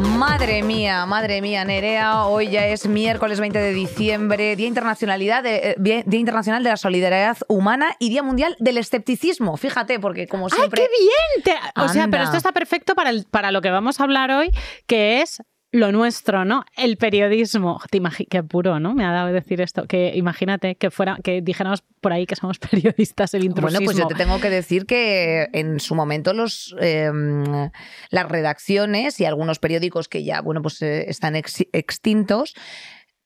Madre mía, madre mía, Nerea, hoy ya es miércoles 20 de diciembre, eh, Día, Día Internacional de la Solidaridad Humana y Día Mundial del Escepticismo. Fíjate, porque como siempre... ¡Ay, qué bien! O sea, pero esto está perfecto para, para lo que vamos a hablar hoy, que es lo nuestro, ¿no? El periodismo. qué puro, ¿no? Me ha dado decir esto. Que imagínate que fuera, que dijéramos por ahí que somos periodistas el intrusismo. Bueno, pues yo te tengo que decir que en su momento los em, las redacciones y algunos periódicos que ya, bueno, pues eh, están extintos,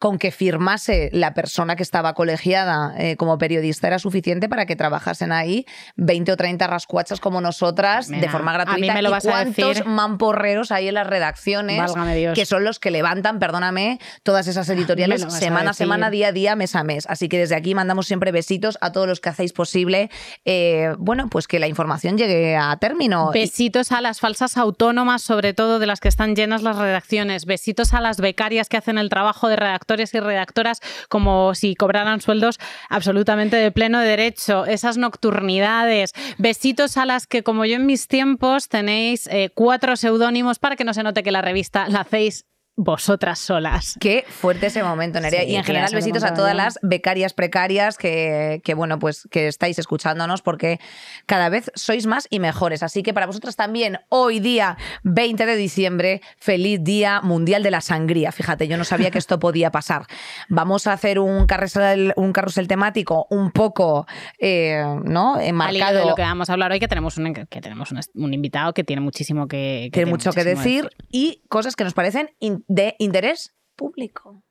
con que firmase la persona que estaba colegiada eh, como periodista era suficiente para que trabajasen ahí 20 o 30 rascuachas como nosotras de forma gratuita. A me lo vas a decir? mamporreros hay en las redacciones que son los que levantan, perdóname, todas esas ah, editoriales semana a, semana, día a día, mes a mes. Así que desde aquí mandamos siempre besitos a todos los que hacéis posible, eh, bueno, pues que la información llegue a término. Besitos a las falsas autónomas, sobre todo de las que están llenas las redacciones. Besitos a las becarias que hacen el trabajo de redactor y redactoras como si cobraran sueldos absolutamente de pleno derecho, esas nocturnidades, besitos a las que como yo en mis tiempos tenéis eh, cuatro seudónimos para que no se note que la revista la hacéis vosotras solas. Qué fuerte ese momento, Nerea. y en general, besitos a todas las becarias precarias que, bueno, pues que estáis escuchándonos porque cada vez sois más y mejores. Así que para vosotras también, hoy día 20 de diciembre, feliz Día Mundial de la Sangría. Fíjate, yo no sabía que esto podía pasar. Vamos a hacer un carrusel, un carrusel temático un poco, eh, ¿no? Eh, marcado. de lo que vamos a hablar hoy, que tenemos un, que tenemos un, invitado que tiene muchísimo que, que mucho que decir, decir, y cosas que nos parecen interesantes de interés público.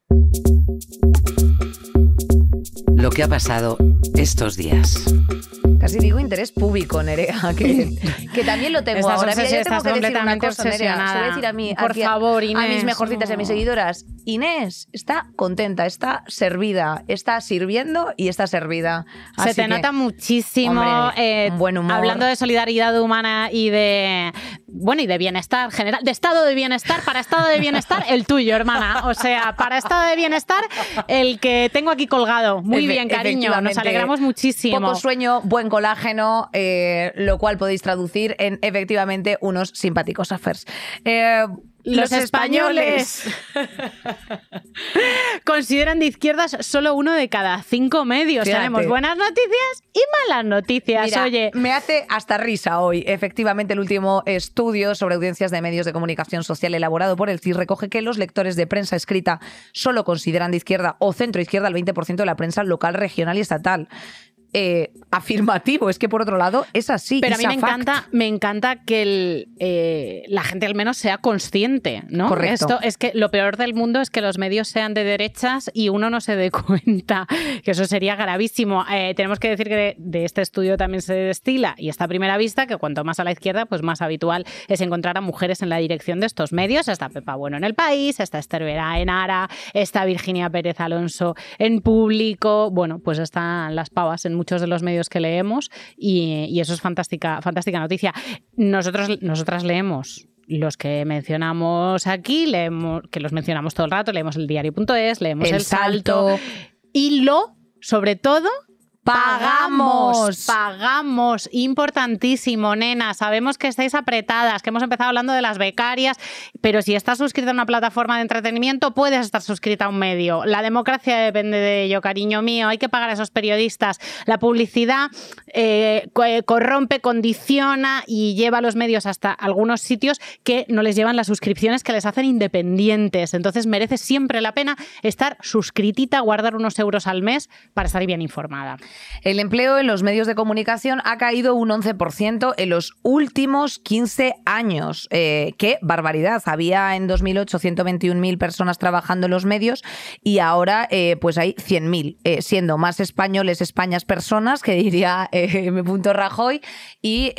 Lo que ha pasado estos días. Casi digo interés público, Nerea, que, que también lo tengo ahora. Mira, yo tengo que decir una cosa, Nerea. a decir a mí, Por favor, Inés, a mis mejorcitas y a mis seguidoras. Inés está contenta, está servida, está sirviendo y está servida. Se te nota muchísimo. Eh, hablando de solidaridad humana y de bueno y de bienestar general, de estado de bienestar para estado de bienestar el tuyo, hermana. O sea, para estado de bienestar el que tengo aquí colgado. Muy bien, cariño. Nos alegramos muchísimo. Poco sueño, buen colágeno, eh, lo cual podéis traducir en efectivamente unos simpáticos affairs. Eh, los, españoles, consideran de izquierdas solo uno de cada cinco medios. Tenemos buenas noticias y malas noticias. Oye, me hace hasta risa hoy. Efectivamente, el último estudio sobre audiencias de medios de comunicación social elaborado por el CIS recoge que los lectores de prensa escrita solo consideran de izquierda o centro izquierda el 20% de la prensa local, regional y estatal. Eh, afirmativo, es que por otro lado es así. Pero a mí me encanta, me encanta que eh, la gente al menos sea consciente, ¿no? Esto es que lo peor del mundo es que los medios sean de derechas y uno no se dé cuenta, que eso sería gravísimo. Eh, tenemos que decir que de, este estudio también se destila y esta primera vista que cuanto más a la izquierda, pues más habitual es encontrar a mujeres en la dirección de estos medios. Está Pepa Bueno en el país, está Esther Vera en Ara, está Virginia Pérez Alonso en público. Bueno, pues están las pavas en muchos de los medios que leemos y, eso es fantástica, fantástica noticia. Nosotros, nosotras leemos los que mencionamos aquí, leemos, que los mencionamos todo el rato, leemos el diario.es, leemos el, salto y lo, sobre todo, Pagamos, pagamos, importantísimo, nena. Sabemos que estáis apretadas, que hemos empezado hablando de las becarias, pero si estás suscrita a una plataforma de entretenimiento, puedes estar suscrita a un medio. La democracia depende de ello, cariño mío. Hay que pagar a esos periodistas. La publicidad eh, eh, corrompe, condiciona y lleva a los medios hasta algunos sitios que no les llevan las suscripciones que les hacen independientes. Entonces merece siempre la pena estar suscritita, guardar unos euros al mes para estar bien informada el empleo en los medios de comunicación ha caído un 11% en los últimos 15 años. Eh, ¡Qué barbaridad! Había en 2008 121.000 personas trabajando en los medios y ahora eh, pues hay 100.000, eh, siendo más españoles Españas personas, que diría mi punto Rajoy, y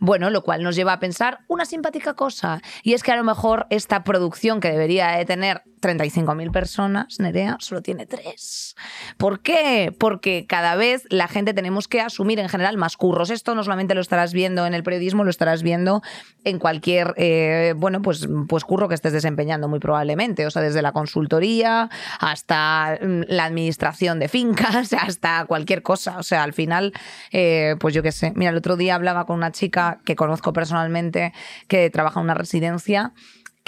bueno, lo cual nos lleva a pensar una simpática cosa, y es que a lo mejor esta producción que debería de tener 35.000 personas, Nerea, solo tiene tres. ¿Por qué? Porque cada vez la gente tenemos que asumir en general más curros. Esto no solamente lo estarás viendo en el periodismo, lo estarás viendo en cualquier, eh, bueno, pues, pues curro que estés desempeñando muy probablemente. O sea, desde la consultoría hasta mm, la administración de fincas, hasta cualquier cosa. O sea, al final, eh, pues yo qué sé. Mira, el otro día hablaba con una chica que conozco personalmente que trabaja en una residencia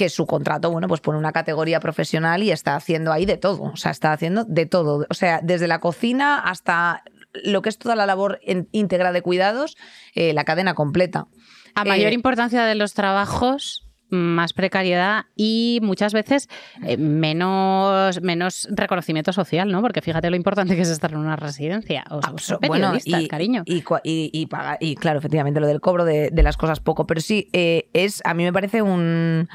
que su contrato, bueno, pues pone una categoría profesional y está haciendo ahí de todo, o sea, está haciendo de todo, o sea, desde la cocina hasta lo que es toda la labor íntegra de cuidados, eh, la cadena completa. A mayor eh, importancia de los trabajos, más precariedad y muchas veces eh, menos, menos reconocimiento social, ¿no? Porque fíjate lo importante que es estar en una residencia. O bueno, y, cariño. Y, claro, efectivamente, lo del cobro de, las cosas poco, pero sí, es, a mí me parece un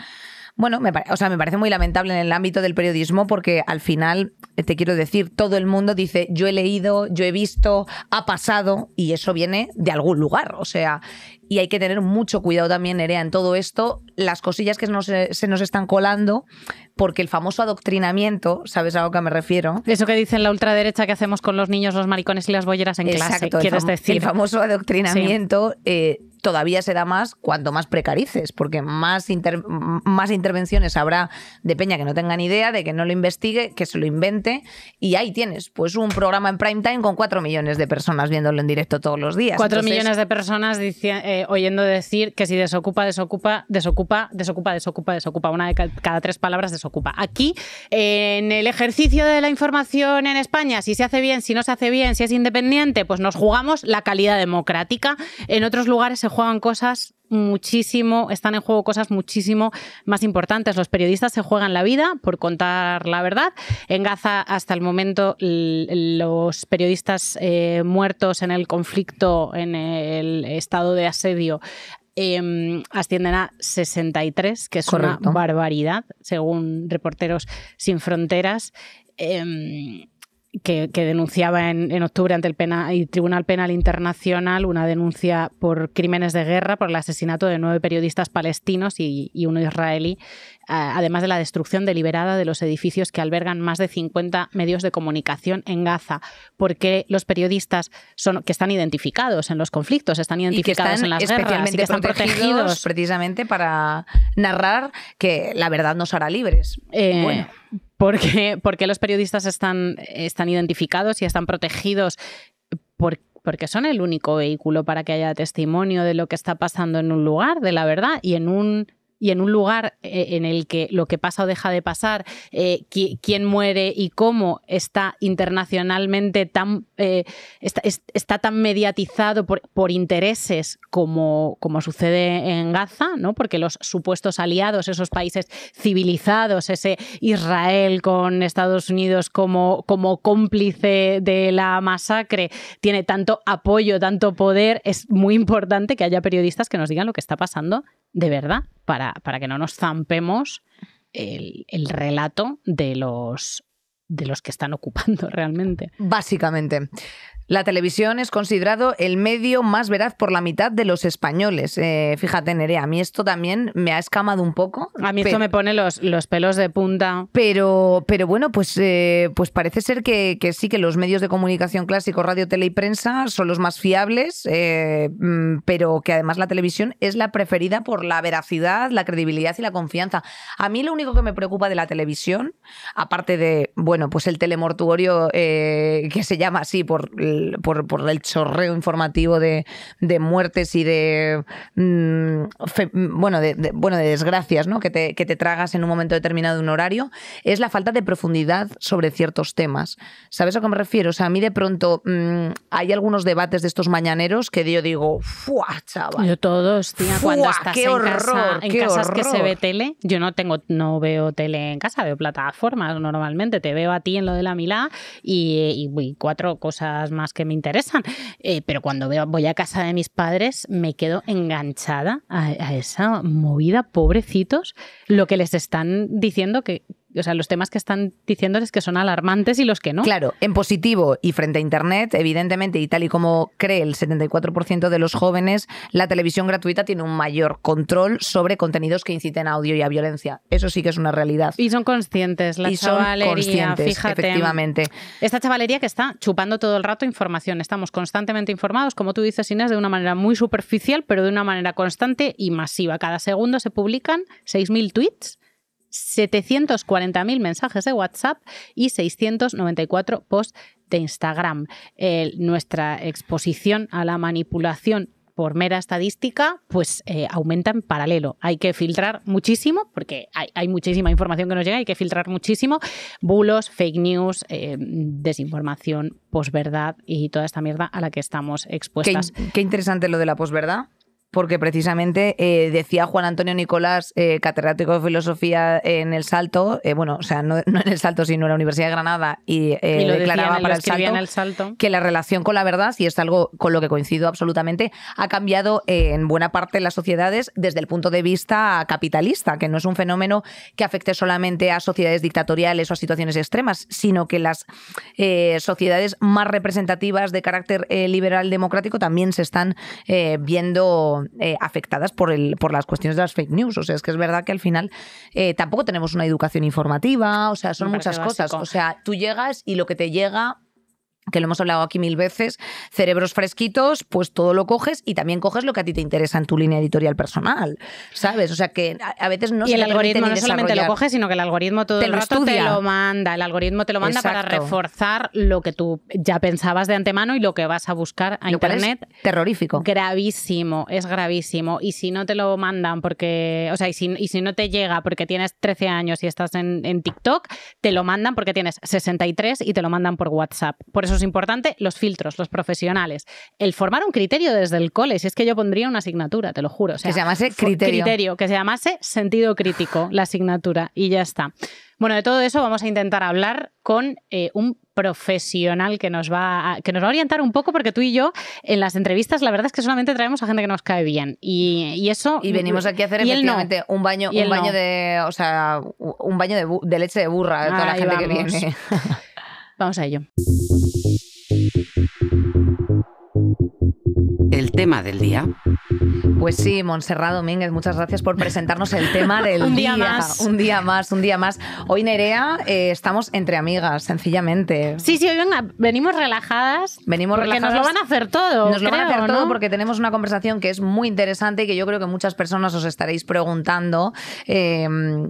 bueno, me, o sea, me parece muy lamentable en el ámbito del periodismo porque al final, eh, te quiero decir, todo el mundo dice, yo he leído, yo he visto, ha pasado y eso viene de algún lugar. O sea, y hay que tener mucho cuidado también, Nerea, en todo esto, las cosillas que se nos están colando, porque el famoso adoctrinamiento, ¿sabes a lo que me refiero? Eso que dicen la ultraderecha que hacemos con los niños, los maricones y las bolleras en clase, quieres decir. El famoso adoctrinamiento eh, todavía se da más cuanto más precarices, porque más, más intervenciones habrá de peña que no tengan idea, de que no lo investigue, que se lo invente, y ahí tienes pues un programa en prime time con cuatro millones de personas viéndolo en directo todos los días. Cuatro millones de personas diciendo... Eh, eh, oyendo decir que si desocupa, desocupa, desocupa, desocupa, desocupa, desocupa. Una de cada tres palabras desocupa. Aquí, en el ejercicio de la información en España, si se hace bien, si no se hace bien, si es independiente, pues nos jugamos la calidad democrática. En otros lugares se juegan cosas muchísimo, están en juego cosas muchísimo más importantes. Los periodistas se juegan la vida por contar la verdad. En Gaza, hasta el momento, los periodistas eh, muertos en el conflicto, en el estado de asedio, em, ascienden a 63, que es una barbaridad, según Reporteros Sin Fronteras. Em, que, denunciaba en, octubre ante el Tribunal Penal Internacional una denuncia por crímenes de guerra, por el asesinato de nueve periodistas palestinos y uno israelí además de la destrucción deliberada de los edificios que albergan más de 50 medios de comunicación en Gaza, porque los periodistas son, que están identificados en los conflictos, están identificados en las guerras y están protegidos, precisamente para narrar que la verdad nos hará libres. Eh, ¿Por qué Porque, porque los periodistas están, están identificados y están protegidos porque son el único vehículo para que haya testimonio de lo que está pasando en un lugar, de la verdad, y en un y en un lugar eh, en el que lo que pasa o deja de pasar, eh, quién muere y cómo está internacionalmente tan, eh, está, tan mediatizado por, por intereses como, como, sucede en Gaza, ¿no? porque los supuestos aliados, esos países civilizados, ese Israel con Estados Unidos como, como cómplice de la masacre, tiene tanto apoyo, tanto poder, es muy importante que haya periodistas que nos digan lo que está pasando de verdad, para, para que no nos zampemos el, el relato de los, de los que están ocupando realmente. Básicamente. La televisión es considerado el medio más veraz por la mitad de los españoles. Eh, fíjate, Nerea, a mí esto también me ha escamado un poco. A mí esto me pone los, los pelos de punta. Pero, pero bueno, pues, eh, pues parece ser que, sí, que los medios de comunicación clásicos, radio, tele y prensa, son los más fiables, eh, mm, pero que además la televisión es la preferida por la veracidad, la credibilidad y la confianza. A mí lo único que me preocupa de la televisión, aparte de, bueno, pues el telemortuorio que se llama así por por, el chorreo informativo de, muertes y de, mm, mm, bueno, bueno, de desgracias ¿no? que, te, que te tragas en un momento determinado de un horario, es la falta de profundidad sobre ciertos temas. ¿Sabes a qué me refiero? O sea, a mí de pronto mm, hay algunos debates de estos mañaneros que yo digo, ¡Fua, chaval! Yo todos, cuando estás en casa, en casas que se ve tele, yo no tengo, no veo tele en casa, veo plataformas normalmente, te veo a ti en lo de la Milá y cuatro cosas más que me interesan, eh, pero cuando voy a casa de mis padres me quedo enganchada a esa movida, pobrecitos, lo que les están diciendo que, o sea, los temas que están diciéndoles que son alarmantes y los que no. Claro, en positivo y frente a Internet, evidentemente, y tal y como cree el 74% de los jóvenes, la televisión gratuita tiene un mayor control sobre contenidos que inciten a odio y a violencia. Eso sí que es una realidad. Y son conscientes, la y chavalería, son fíjate. Efectivamente. Esta chavalería que está chupando todo el rato información. Estamos constantemente informados, como tú dices, Inés, de una manera muy superficial, pero de una manera constante y masiva. Cada segundo se publican 6.000 tweets 740.000 mensajes de WhatsApp y 694 posts de Instagram. nuestra exposición a la manipulación por mera estadística, pues eh, aumenta en paralelo. Hay que filtrar muchísimo, porque hay, muchísima información que nos llega, hay que filtrar muchísimo. Bulos, fake news, eh, desinformación, posverdad y toda esta mierda a la que estamos expuestas. Qué, qué interesante lo de la posverdad porque precisamente eh, decía Juan Antonio Nicolás, eh, catedrático de filosofía en el Salto, eh, bueno, o sea, no, en el Salto, sino en la Universidad de Granada, y, lo declaraba para el salto, que la relación con la verdad, y es algo con lo que coincido absolutamente, ha cambiado en buena parte las sociedades desde el punto de vista capitalista, que no es un fenómeno que afecte solamente a sociedades dictatoriales o a situaciones extremas, sino que las sociedades más representativas de carácter liberal democrático también se están viendo eh, afectadas por, el, por las cuestiones de las fake news. O sea, es que es verdad que al final eh, tampoco tenemos una educación informativa, o sea, son muchas cosas. O sea, tú llegas y lo que te llega que lo hemos hablado aquí mil veces, cerebros fresquitos, pues todo lo coges y también coges lo que a ti te interesa en tu línea editorial personal, ¿sabes? O sea que a veces no... Y el algoritmo no solamente lo coges, sino que el algoritmo todo el rato te lo manda, el algoritmo te lo manda para reforzar lo que tú ya pensabas de antemano y lo que vas a buscar a internet. Es terrorífico. Gravísimo, es gravísimo. Y si no te lo mandan porque, o sea, y si, no te llega porque tienes 13 años y estás en, en TikTok, te lo mandan porque tienes 63 y te lo mandan por WhatsApp. Por eso es importante, los filtros, los profesionales. El formar un criterio desde el cole, si es que yo pondría una asignatura, te lo juro. que se llamase criterio. criterio. Que se llamase sentido crítico, la asignatura, y ya está. Bueno, de todo eso vamos a intentar hablar con eh, un profesional que nos, va a, que nos va a orientar un poco, porque tú y yo en las entrevistas la verdad es que solamente traemos a gente que nos cae bien. Y, eso... Y venimos aquí a hacer efectivamente un baño, un baño de... O sea, un baño de, leche de burra de toda la gente que viene. vamos a ello. el tema del día pues sí, Montserrat Domínguez, muchas gracias por presentarnos el tema del un día, más. Un día más, un día más. Hoy, Nerea, eh, estamos entre amigas, sencillamente. Sí, sí, hoy venimos relajadas. Venimos porque nos lo van a hacer todo. Nos lo van a hacer todo porque tenemos una conversación que es muy interesante y que yo creo que muchas personas os estaréis preguntando eh,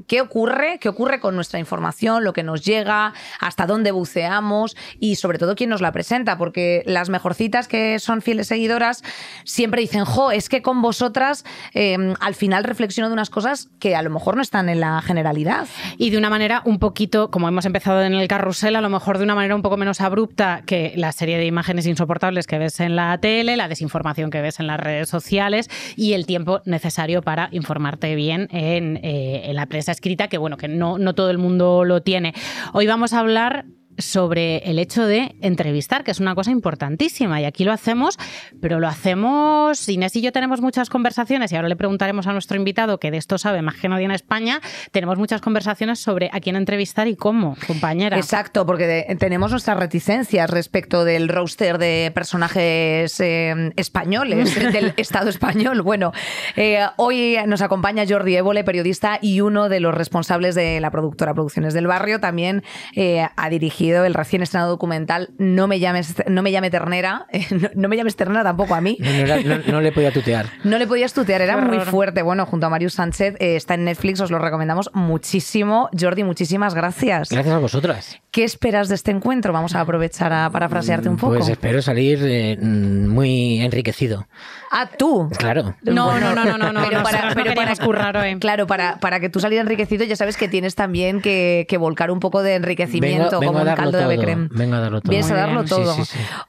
qué ocurre, qué ocurre con nuestra información, lo que nos llega, hasta dónde buceamos y sobre todo quién nos la presenta, porque las mejorcitas que son fieles seguidoras siempre dicen, jo, es que con vos otras, em, al final reflexiono de unas cosas que a lo mejor no están en la generalidad. Y de una manera un poquito, como hemos empezado en el carrusel, a lo mejor de una manera un poco menos abrupta que la serie de imágenes insoportables que ves en la tele, la desinformación que ves en las redes sociales y el tiempo necesario para informarte bien en, eh, la prensa escrita, que bueno, que no todo el mundo lo tiene. Hoy vamos a hablar sobre el hecho de entrevistar, que es una cosa importantísima. Y aquí lo hacemos, pero lo hacemos, Inés y yo tenemos muchas conversaciones, y ahora le preguntaremos a nuestro invitado, que de esto sabe más que nadie en España, tenemos muchas conversaciones sobre a quién entrevistar y cómo, compañera. Exacto, porque tenemos nuestras reticencias respecto del roster de personajes eh, españoles, del Estado español. Bueno, eh, hoy nos acompaña Jordi Évole, periodista y uno de los responsables de la productora Producciones del Barrio, también eh, ha dirigido el recién estrenado documental No me llames, no me llame ternera, eh, no, me llames ternera tampoco a mí. No, le podía tutear. No le podías tutear, era muy fuerte. Bueno, junto a Marius Sánchez eh, está en Netflix, os lo recomendamos muchísimo. Jordi, muchísimas gracias. Gracias a vosotras. ¿Qué esperas de este encuentro? Vamos a aprovechar a parafrasearte un pues poco. Pues espero salir eh, mm, muy enriquecido. Ah, tú. Claro. No, no, no, no, no, Pero para, pero para currar Claro, para, para que tú salgas enriquecido, ya sabes que tienes también que, que volcar un poco de enriquecimiento como un caldo de becrem. Venga a darlo todo. Vienes a darlo todo.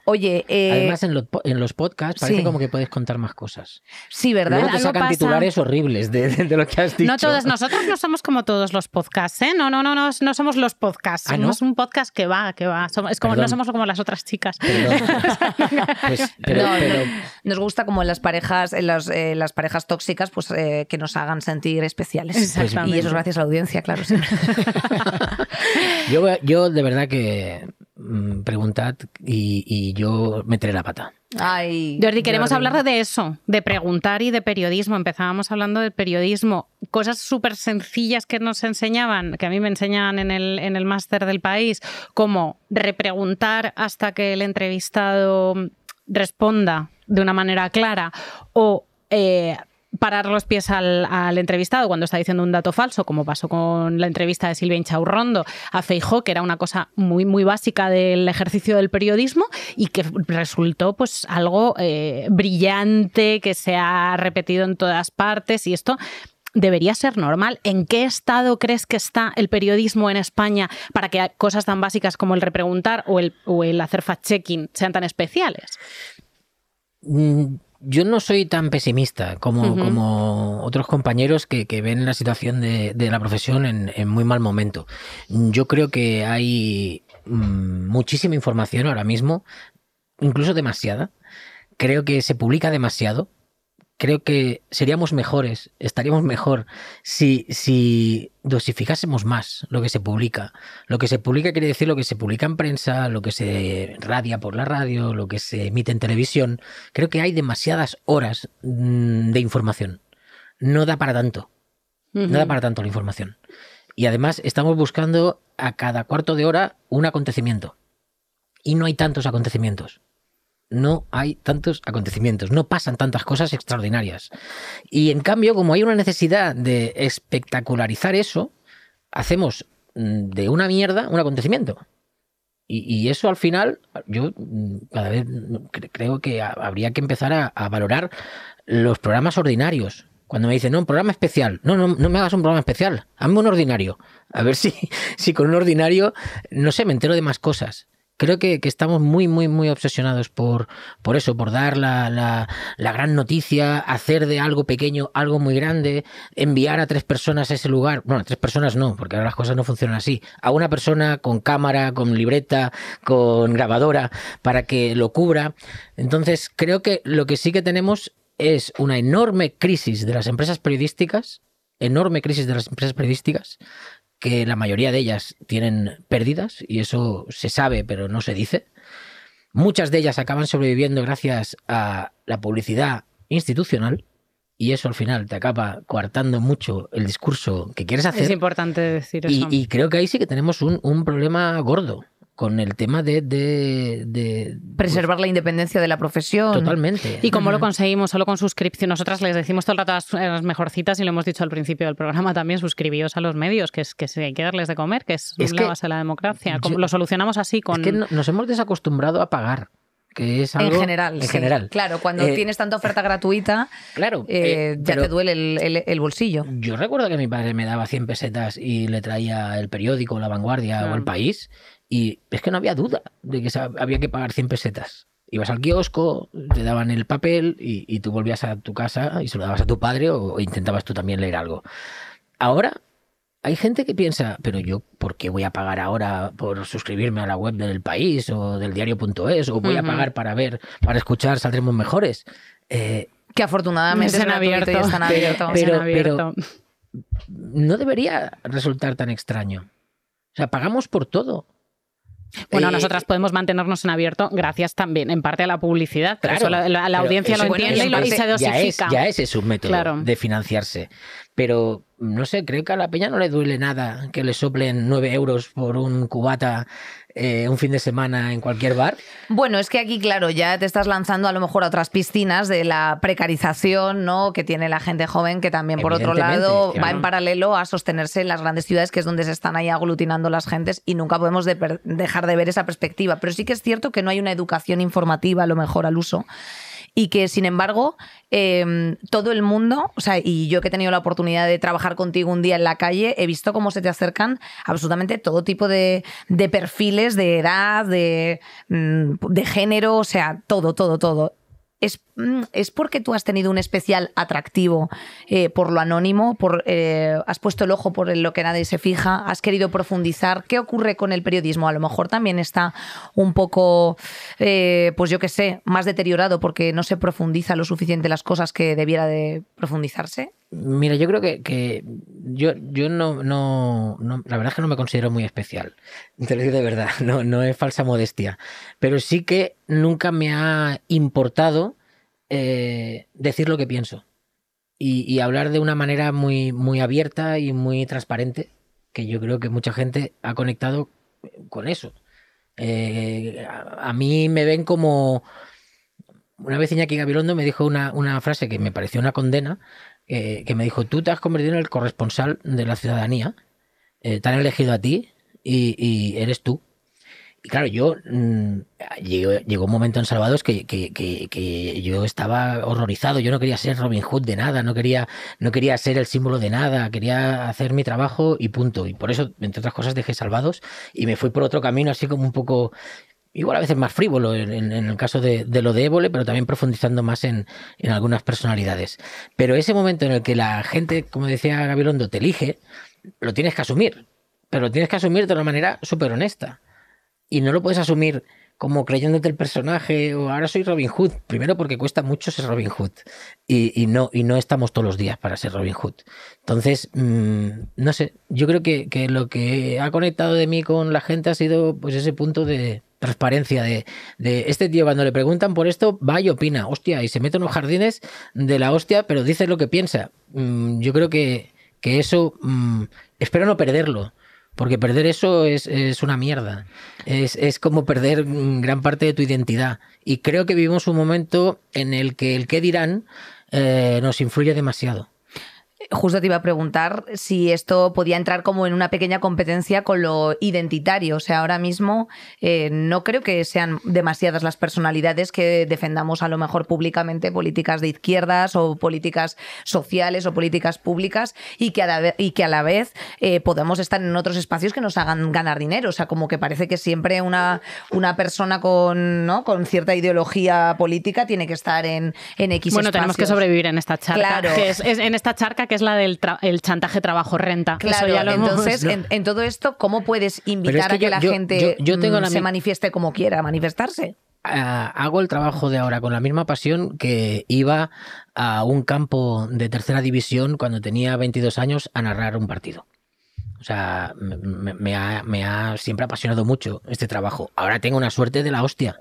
Oye, eh, además en los, en los podcasts parece como que puedes contar más cosas. Sí, ¿verdad? Luego te sacan titulares horribles de, de, lo que has dicho. No todos, nosotros no somos como todos los podcasts, ¿eh? No, no, no, no, no somos los podcasts. Ah, no? Somos un podcast que va, que va. es como no somos como las otras chicas. Pues, pero, Nos gusta como las parejas, eh, eh, las, parejas tóxicas, pues eh, que nos hagan sentir especiales. Y eso es gracias a la audiencia, claro. yo, de verdad que mm, preguntad y, y, yo meteré la pata. Ay, Jordi, queremos hablar de eso, de preguntar y de periodismo. Empezábamos hablando del periodismo. Cosas súper sencillas que nos enseñaban, que a mí me enseñaban en el, en el máster del país, como repreguntar hasta que el entrevistado responda de una manera clara o eh, parar los pies al, entrevistado cuando está diciendo un dato falso, como pasó con la entrevista de Silvia Inchaurrondo a Feijó, que era una cosa muy, muy básica del ejercicio del periodismo y que resultó pues algo eh, brillante que se ha repetido en todas partes y esto debería ser normal. ¿En qué estado crees que está el periodismo en España para que cosas tan básicas como el repreguntar o el, o el hacer fact-checking sean tan especiales? Mm, yo no soy tan pesimista como, otros compañeros que, ven la situación de, la profesión en, muy mal momento. Yo creo que hay mm, muchísima información ahora mismo, incluso demasiada. Creo que se publica demasiado creo que seríamos mejores, estaríamos mejor si, dosificásemos más lo que se publica. Lo que se publica quiere decir lo que se publica en prensa, lo que se radia por la radio, lo que se emite en televisión. Creo que hay demasiadas horas mm, de información. No da para tanto. No da para tanto la información. Y además estamos buscando a cada cuarto de hora un acontecimiento. Y no hay tantos acontecimientos no hay tantos acontecimientos, no pasan tantas cosas extraordinarias. Y en cambio, como hay una necesidad de espectacularizar eso, hacemos mm, de una mierda un acontecimiento. Y, eso al final, yo mm, cada vez mm, creo que habría que empezar a, valorar los programas ordinarios. Cuando me dicen, no, un programa especial. No, no, no me hagas un programa especial. Hazme un ordinario. A ver si, si con un ordinario, no sé, me entero de más cosas creo que, estamos muy, muy, muy obsesionados por, por eso, por dar la, la, la, gran noticia, hacer de algo pequeño algo muy grande, enviar a tres personas a ese lugar. Bueno, tres personas no, porque ahora las cosas no funcionan así. A una persona con cámara, con libreta, con grabadora, para que lo cubra. Entonces, creo que lo que sí que tenemos es una enorme crisis de las empresas periodísticas enorme crisis de las empresas periodísticas que la mayoría de ellas tienen pérdidas, y eso se sabe, pero no se dice. Muchas de ellas acaban sobreviviendo gracias a la publicidad institucional, y eso al final te acaba coartando mucho el discurso que quieres hacer. Es importante decir eso. Y, creo que ahí sí que tenemos un, un problema gordo con el tema de... Pues, Preservar la independencia de la profesión. Totalmente. ¿Y cómo lo conseguimos? Solo con suscripción. Nosotras les decimos todo el rato las, mejorcitas y lo hemos dicho al principio del programa también, suscribíos a los medios, que, es, que hay que darles de comer, que es, es la base de la democracia. lo solucionamos así con... Es que nos hemos desacostumbrado a pagar. Que es algo, en general. En general. Claro, cuando eh, tienes tanta oferta gratuita, claro, eh, eh, ya te duele el, bolsillo. Yo recuerdo que mi padre me daba 100 pesetas y le traía el periódico, La Vanguardia o El mm. País y es que no había duda de que había que pagar 100 pesetas. Ibas al kiosco, te daban el papel y, tú volvías a tu casa y se lo dabas a tu padre o, intentabas tú también leer algo. Ahora hay gente que piensa, pero yo, ¿por qué voy a pagar ahora por suscribirme a la web del país o del diario.es? ¿O voy a pagar para ver, para escuchar Saldremos Mejores? Eh, que afortunadamente se han abierto. están pero no debería resultar tan extraño. O sea, pagamos por todo. Bueno, eh, nosotras podemos mantenernos en abierto gracias también, en parte a la publicidad. Claro, eso la, audiencia lo entiende y, se dosifica. Ya ese es, su un método de financiarse. Pero no sé, creo que a la peña no le duele nada que le soplen nueve euros por un cubata eh, un fin de semana en cualquier bar. Bueno, es que aquí, claro, ya te estás lanzando a lo mejor a otras piscinas de la precarización ¿no? que tiene la gente joven, que también, por otro lado, va en paralelo a sostenerse en las grandes ciudades, que es donde se están ahí aglutinando las gentes, y nunca podemos dejar de ver esa perspectiva. Pero sí que es cierto que no hay una educación informativa, a lo mejor, al uso y que sin embargo em, todo el mundo, o sea, y yo que he tenido la oportunidad de trabajar contigo un día en la calle, he visto cómo se te acercan absolutamente todo tipo de, perfiles, de edad, de, mm, de género, o sea, todo, todo, todo. Mm, es, porque tú has tenido un especial atractivo eh, por lo anónimo, por, eh, has puesto el ojo por lo que nadie se fija, has querido profundizar. ¿Qué ocurre con el periodismo? A lo mejor también está un poco, eh, pues yo qué sé, más deteriorado porque no se profundiza lo suficiente las cosas que debiera de profundizarse. Mira, yo creo que, yo, yo no, la verdad es que no me considero muy especial, te de verdad, no, es falsa modestia, pero sí que nunca me ha importado eh, decir lo que pienso y, hablar de una manera muy, muy abierta y muy transparente, que yo creo que mucha gente ha conectado con eso. Eh, a, mí me ven como... Una vez aquí, Gabilondo me dijo una, una frase que me pareció una condena, eh, que me dijo, tú te has convertido en el corresponsal de la ciudadanía, eh, te han elegido a ti y, eres tú. Y claro, yo mm, llegó, un momento en Salvados que, yo estaba horrorizado. Yo no quería ser Robin Hood de nada, no quería, no quería ser el símbolo de nada, quería hacer mi trabajo y punto. Y por eso, entre otras cosas, dejé Salvados y me fui por otro camino así como un poco igual a veces más frívolo en, el caso de, lo de Évole, pero también profundizando más en, en, algunas personalidades. Pero ese momento en el que la gente, como decía Gabilondo, te elige, lo tienes que asumir. Pero lo tienes que asumir de una manera súper honesta. Y no lo puedes asumir como creyéndote el personaje o ahora soy Robin Hood. Primero porque cuesta mucho ser Robin Hood y, y no, y no estamos todos los días para ser Robin Hood. Entonces, mm, no sé, yo creo que, que, lo que ha conectado de mí con la gente ha sido pues ese punto de, transparencia de, este tío cuando le preguntan por esto, va y opina, hostia, y se mete en los jardines de la hostia, pero dice lo que piensa. Mm, yo creo que, eso, mm, espero no perderlo. Porque perder eso es, es una mierda. Es, es, como perder mm, gran parte de tu identidad. Y creo que vivimos un momento en el que el qué dirán eh, nos influye demasiado. Justo te iba a preguntar si esto podía entrar como en una pequeña competencia con lo identitario. O sea, ahora mismo eh, no creo que sean demasiadas las personalidades que defendamos a lo mejor públicamente políticas de izquierdas o políticas sociales o políticas públicas y que a la, y que a la vez eh, podamos estar en otros espacios que nos hagan ganar dinero. O sea, como que parece que siempre una, una persona con, ¿no? con cierta ideología política tiene que estar en, en X Bueno, tenemos que sobrevivir en esta charca. en esta charca que es la del chantaje trabajo-renta. Claro, entonces, en, todo esto, ¿cómo puedes invitar a que la gente mm, se manifieste como quiera manifestarse? Ah, hago el trabajo de ahora con la misma pasión que iba a un campo de tercera división cuando tenía 22 años a narrar un partido. O sea, me, ha, me ha siempre apasionado mucho este trabajo. Ahora tengo una suerte de la hostia.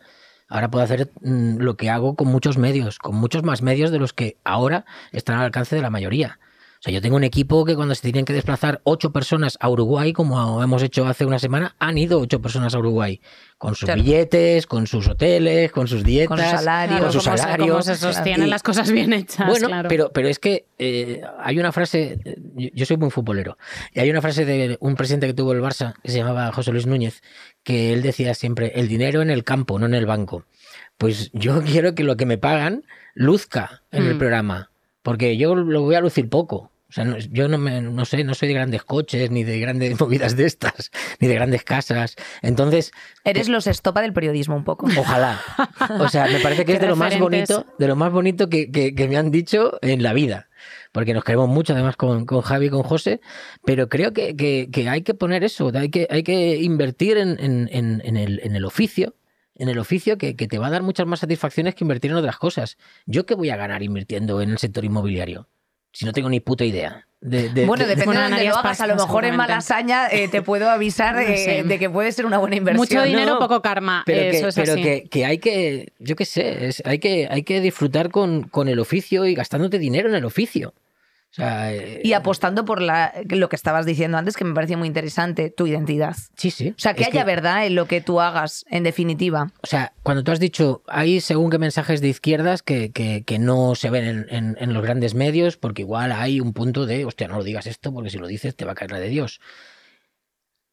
Ahora puedo hacer mm, lo que hago con muchos medios, con muchos más medios de los que ahora están al alcance de la mayoría. O sea, yo tengo un equipo que cuando se tienen que desplazar ocho personas a Uruguay, como hemos hecho hace una semana, han ido ocho personas a Uruguay. Con sus billetes, con sus hoteles, con sus dietas, con sus salarios. con sus salarios. Se, sostienen las cosas bien hechas. Bueno, pero, pero es que eh, hay una frase, eh, yo, soy muy futbolero, y hay una frase de un presidente que tuvo el Barça, que se llamaba José Luis Núñez, que él decía siempre, el dinero en el campo, no en el banco. Pues yo quiero que lo que me pagan luzca en el mm. programa porque yo lo voy a lucir poco. O sea, yo no, me, sé, no soy de grandes coches, ni de grandes movidas de estas, ni de grandes casas. Entonces. Eres eh, los estopa del periodismo un poco. Ojalá. O sea, me parece que es de lo más bonito, de lo más bonito que, me han dicho en la vida porque nos queremos mucho además con, con Javi y con José, pero creo que, hay que poner eso, hay que, hay que invertir en, el, en el oficio, en el oficio que, te va a dar muchas más satisfacciones que invertir en otras cosas. ¿Yo qué voy a ganar invirtiendo en el sector inmobiliario? Si no tengo ni puta idea. De, de, bueno, depende de dónde lo A lo mejor en Malasaña eh, te puedo avisar eh, de que puede ser una buena inversión. Mucho dinero, poco karma. Pero, que, hay que, yo qué sé, hay, que, hay que disfrutar con, con el oficio y gastándote dinero en el oficio y eh, apostando por lo que estabas diciendo antes, que me parecía muy interesante, tu identidad. Sí, sí. O sea, que haya verdad en lo que tú hagas, en definitiva. O sea, cuando tú has dicho, hay según qué mensajes de izquierdas que, no se ven en, en, los grandes medios, porque igual hay un punto de, hostia, no lo digas esto, porque si lo dices te va a caer la de Dios.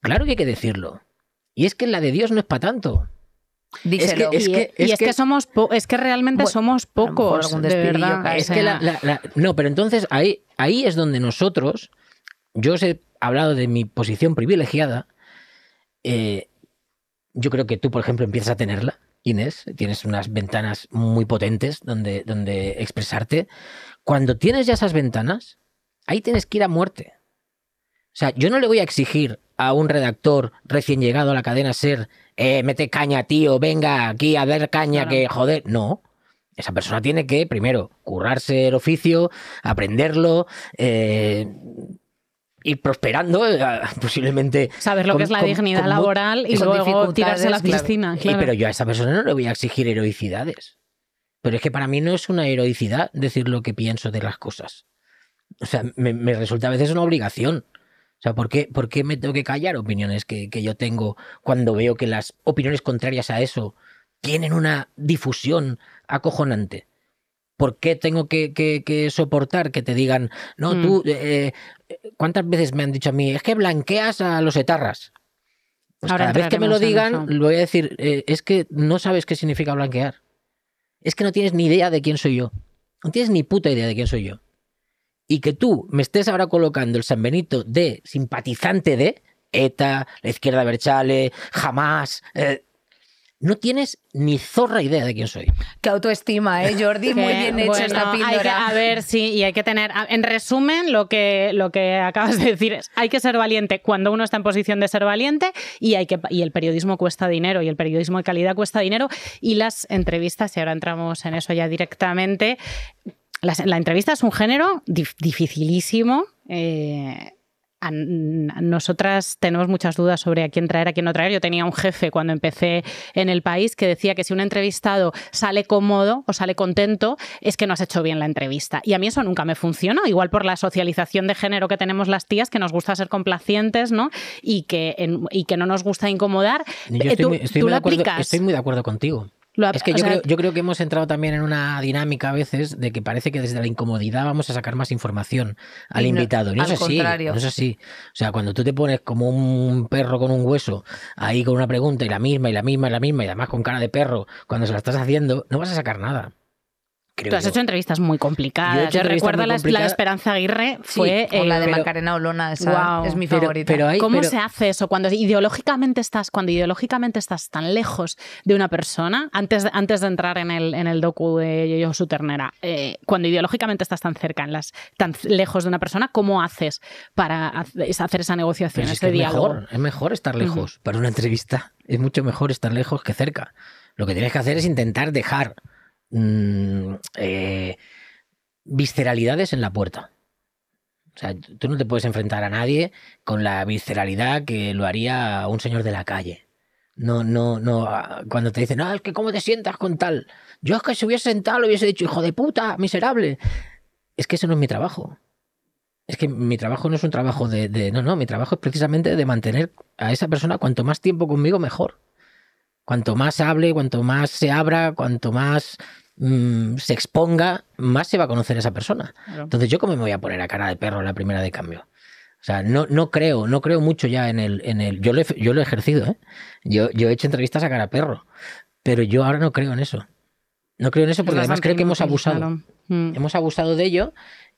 Claro que hay que decirlo. Y es que la de Dios no es para tanto. Es que, y es, que, somos es que realmente somos pocos de verdad. no, pero entonces ahí, ahí es donde nosotros, yo os he hablado de mi posición privilegiada, eh, yo creo que tú, por ejemplo, empiezas a tenerla, Inés, tienes unas ventanas muy potentes donde, donde expresarte. Cuando tienes ya esas ventanas, ahí tienes que ir a muerte. O sea, yo no le voy a exigir a un redactor recién llegado a la cadena SER, eh, mete caña, tío, venga aquí a ver caña, que joder, no. Esa persona tiene que, primero, currarse el oficio, aprenderlo, eh, ir prosperando, eh, posiblemente. Saber lo que es la dignidad laboral y luego tirarse a la piscina. pero yo a esa persona no le voy a exigir heroicidades. Pero es que para mí no es una heroicidad decir lo que pienso de las cosas. O sea, me resulta a veces una obligación sea, ¿por qué, me tengo que callar opiniones que, yo tengo cuando veo que las opiniones contrarias a eso tienen una difusión acojonante? ¿Por qué tengo que, soportar que te digan, no, tú, mm. eh, eh, ¿cuántas veces me han dicho a mí, es que blanqueas a los etarras? Pues Ahora cada vez que me lo digan, lo voy a decir, eh, es que no sabes qué significa blanquear. Es que no tienes ni idea de quién soy yo. No tienes ni puta idea de quién soy yo y que tú me estés ahora colocando el San Benito de simpatizante de ETA, la izquierda Berchale, jamás. Eh, no tienes ni zorra idea de quién soy. Qué autoestima, ¿eh, Jordi? Muy bien hecho esta píldora. a ver, sí, y hay que tener... En resumen, lo que, lo que acabas de decir es hay que ser valiente cuando uno está en posición de ser valiente y, hay que, y el periodismo cuesta dinero y el periodismo de calidad cuesta dinero y las entrevistas, y ahora entramos en eso ya directamente, la, entrevista es un género dificilísimo. Eh, nosotras tenemos muchas dudas sobre a quién traer, a quién no traer. Yo tenía un jefe cuando empecé en el país que decía que si un entrevistado sale cómodo o sale contento, es que no has hecho bien la entrevista. Y a mí eso nunca me funcionó, igual por la socialización de género que tenemos las tías, que nos gusta ser complacientes ¿no? y, que, y que no nos gusta incomodar. estoy muy de acuerdo contigo es que yo, creo, yo, creo, que hemos entrado también en una dinámica a veces de que parece que desde la incomodidad vamos a sacar más información al invitado. No es es así. O sea, cuando tú te pones como un perro con un hueso ahí con una pregunta y la misma y la misma y la misma y además con cara de perro cuando se la estás haciendo, no vas a sacar nada. Tú has hecho entrevistas muy complicadas. Yo, recuerdo la, de Esperanza eh, Aguirre, fue o la de Macarena Olona, es mi favorita. ¿Cómo se hace eso cuando ideológicamente estás, cuando ideológicamente estás tan lejos de una persona? Antes, antes de entrar en el, en el docu de Yo su ternera, eh, cuando ideológicamente estás tan cerca, en las, tan lejos de una persona, ¿cómo haces para hacer esa negociación, pues ese es Es mejor, estar lejos para una entrevista. Es mucho mejor estar lejos que cerca. Lo que tienes que hacer es intentar dejar Mm, eh, visceralidades en la puerta. O sea, tú no te puedes enfrentar a nadie con la visceralidad que lo haría un señor de la calle. No, no, no. Ah, cuando te dicen, ah, es que cómo te sientas con tal. Yo es que si hubiese sentado lo hubiese dicho, hijo de puta, miserable. Es que eso no es mi trabajo. Es que mi trabajo no es un trabajo de, de, No, no, mi trabajo es precisamente de mantener a esa persona cuanto más tiempo conmigo, mejor. Cuanto más hable, cuanto más se abra, cuanto más Mm, se exponga, más se va a conocer esa persona. Entonces, ¿yo como me voy a poner a cara de perro la primera de cambio? O sea, no, no creo, no creo mucho ya en el. En el yo, lo he, yo lo he ejercido, ¿eh? Yo, yo he hecho entrevistas a cara de perro, pero yo ahora no creo en eso. No creo en eso porque además creo que hemos abusado. Mm. Hemos abusado de ello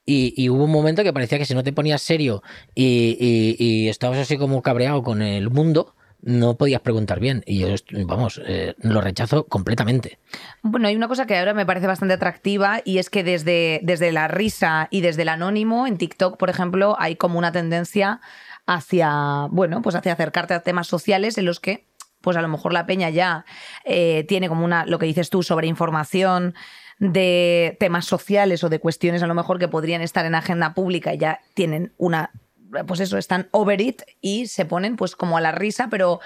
y, hubo un momento que parecía que si no te ponías serio y, y estabas así como cabreado con el mundo, no podías preguntar bien. Y yo, vamos, eh, lo rechazo completamente. Bueno, hay una cosa que ahora me parece bastante atractiva y es que desde, desde la risa y desde el anónimo, en TikTok, por ejemplo, hay como una tendencia hacia, bueno, pues hacia acercarte a temas sociales en los que pues a lo mejor la peña ya eh, tiene como una, lo que dices tú, sobre información de temas sociales o de cuestiones a lo mejor que podrían estar en agenda pública y ya tienen una pues eso, están over it y se ponen pues como a la risa, pero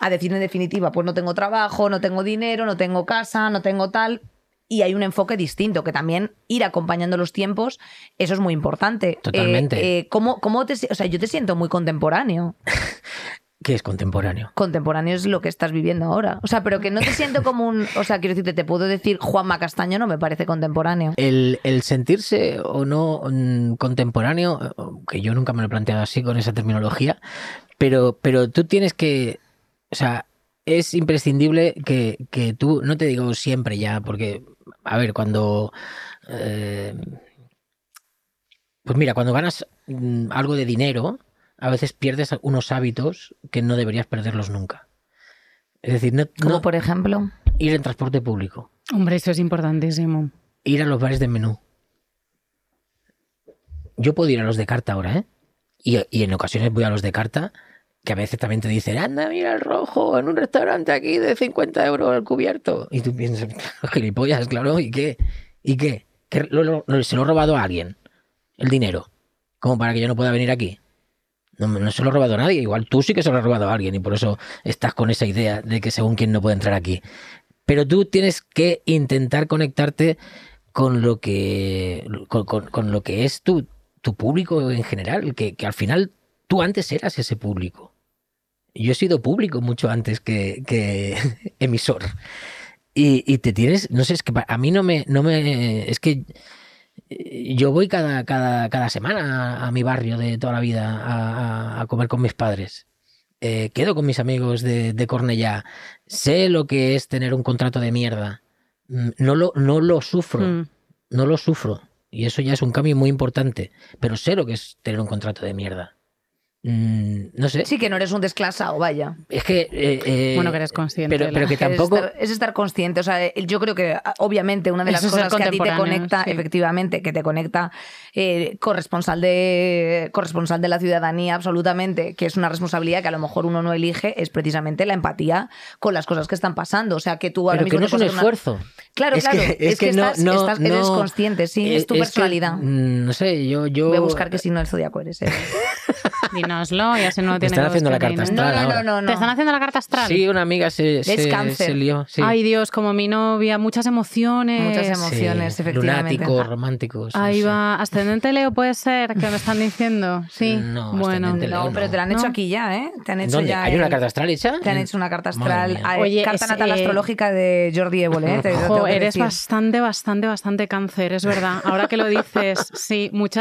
a decir en definitiva, pues no tengo trabajo, no tengo dinero, no tengo casa, no tengo tal, y hay un enfoque distinto, que también ir acompañando los tiempos, eso es muy importante. Totalmente. Eh, eh, ¿cómo, te, o sea, yo te siento muy contemporáneo. ¿Qué es contemporáneo? Contemporáneo es lo que estás viviendo ahora. O sea, pero que no te siento como un. O sea, quiero decirte, te puedo decir Juanma Castaño no me parece contemporáneo. El, sentirse o no mm, contemporáneo, eh, que yo nunca me lo he planteado así con esa terminología, pero, pero tú tienes que. O sea, es imprescindible que, tú. No te digo siempre ya, porque. A ver, cuando. Eh, pues mira, cuando ganas mm, algo de dinero a veces pierdes unos hábitos que no deberías perderlos nunca. Es decir, no, como por ejemplo ir en transporte público. Hombre, eso es importantísimo. Ir a los bares de menú. Yo puedo ir a los de carta ahora, ¿eh? Y, en ocasiones voy a los de carta que a veces también te dicen, anda, mira el rojo, en un restaurante aquí de 50 euros al cubierto. Y tú piensas, gilipollas, claro, ¿y qué? ¿Y qué? se lo he robado a alguien, el dinero, como para que yo no pueda venir aquí. No, no se lo ha robado a nadie. Igual tú sí que se lo has robado a alguien y por eso estás con esa idea de que según quién no puede entrar aquí. Pero tú tienes que intentar conectarte con lo que, con, lo que es tu, tu público en general, que, al final tú antes eras ese público. Yo he sido público mucho antes que, emisor. Y, te tienes, no sé, es que a mí no me, no me, es que yo voy cada, cada, semana a, mi barrio de toda la vida a, comer con mis padres. Eh, quedo con mis amigos de, de, Cornellá. Sé lo que es tener un contrato de mierda. Mm, no lo, no lo sufro. Mm. No lo sufro. Y eso ya es un cambio muy importante. Pero sé lo que es tener un contrato de mierda. Mm, no sé. Sí, que no eres un desclasado, vaya. Es que. Eh, eh, bueno, que eres consciente. Pero, que tampoco. Es estar, consciente. O sea, eh, yo creo que, ah, obviamente, una de las cosas que a ti te conecta, efectivamente, que te conecta corresponsal, de, corresponsal de la ciudadanía, absolutamente, que es una responsabilidad que a lo mejor uno no elige, es precisamente la empatía con las cosas que están pasando. O sea, que tú ahora no es un esfuerzo. Claro, claro. es, que, no, estás, eres consciente, sí, es, eh, tu personalidad. Mm, no sé, yo, yo. Voy a buscar qué signo del zodiaco eres. ¿eh? Dínoslo, ya se no tiene. Te están haciendo la carta astral. No, no, no, no, ¿Te están haciendo la carta astral? Sí, una amiga se, se, se lió. Sí. Ay, Dios, como mi novia, muchas emociones. Muchas emociones, efectivamente. Lunáticos, románticos. Ahí va. Ascendente Leo puede ser, que me están diciendo. Sí. No, bueno, no, pero te la han hecho aquí ya, ¿eh? Te han hecho ya. ¿Hay una carta astral hecha? Te han hecho una carta astral. Eh, Oye, carta natal eh, astrológica de Jordi Évole, ¿eh? eres bastante, bastante, bastante cáncer, es verdad. Ahora que lo dices, sí, mucho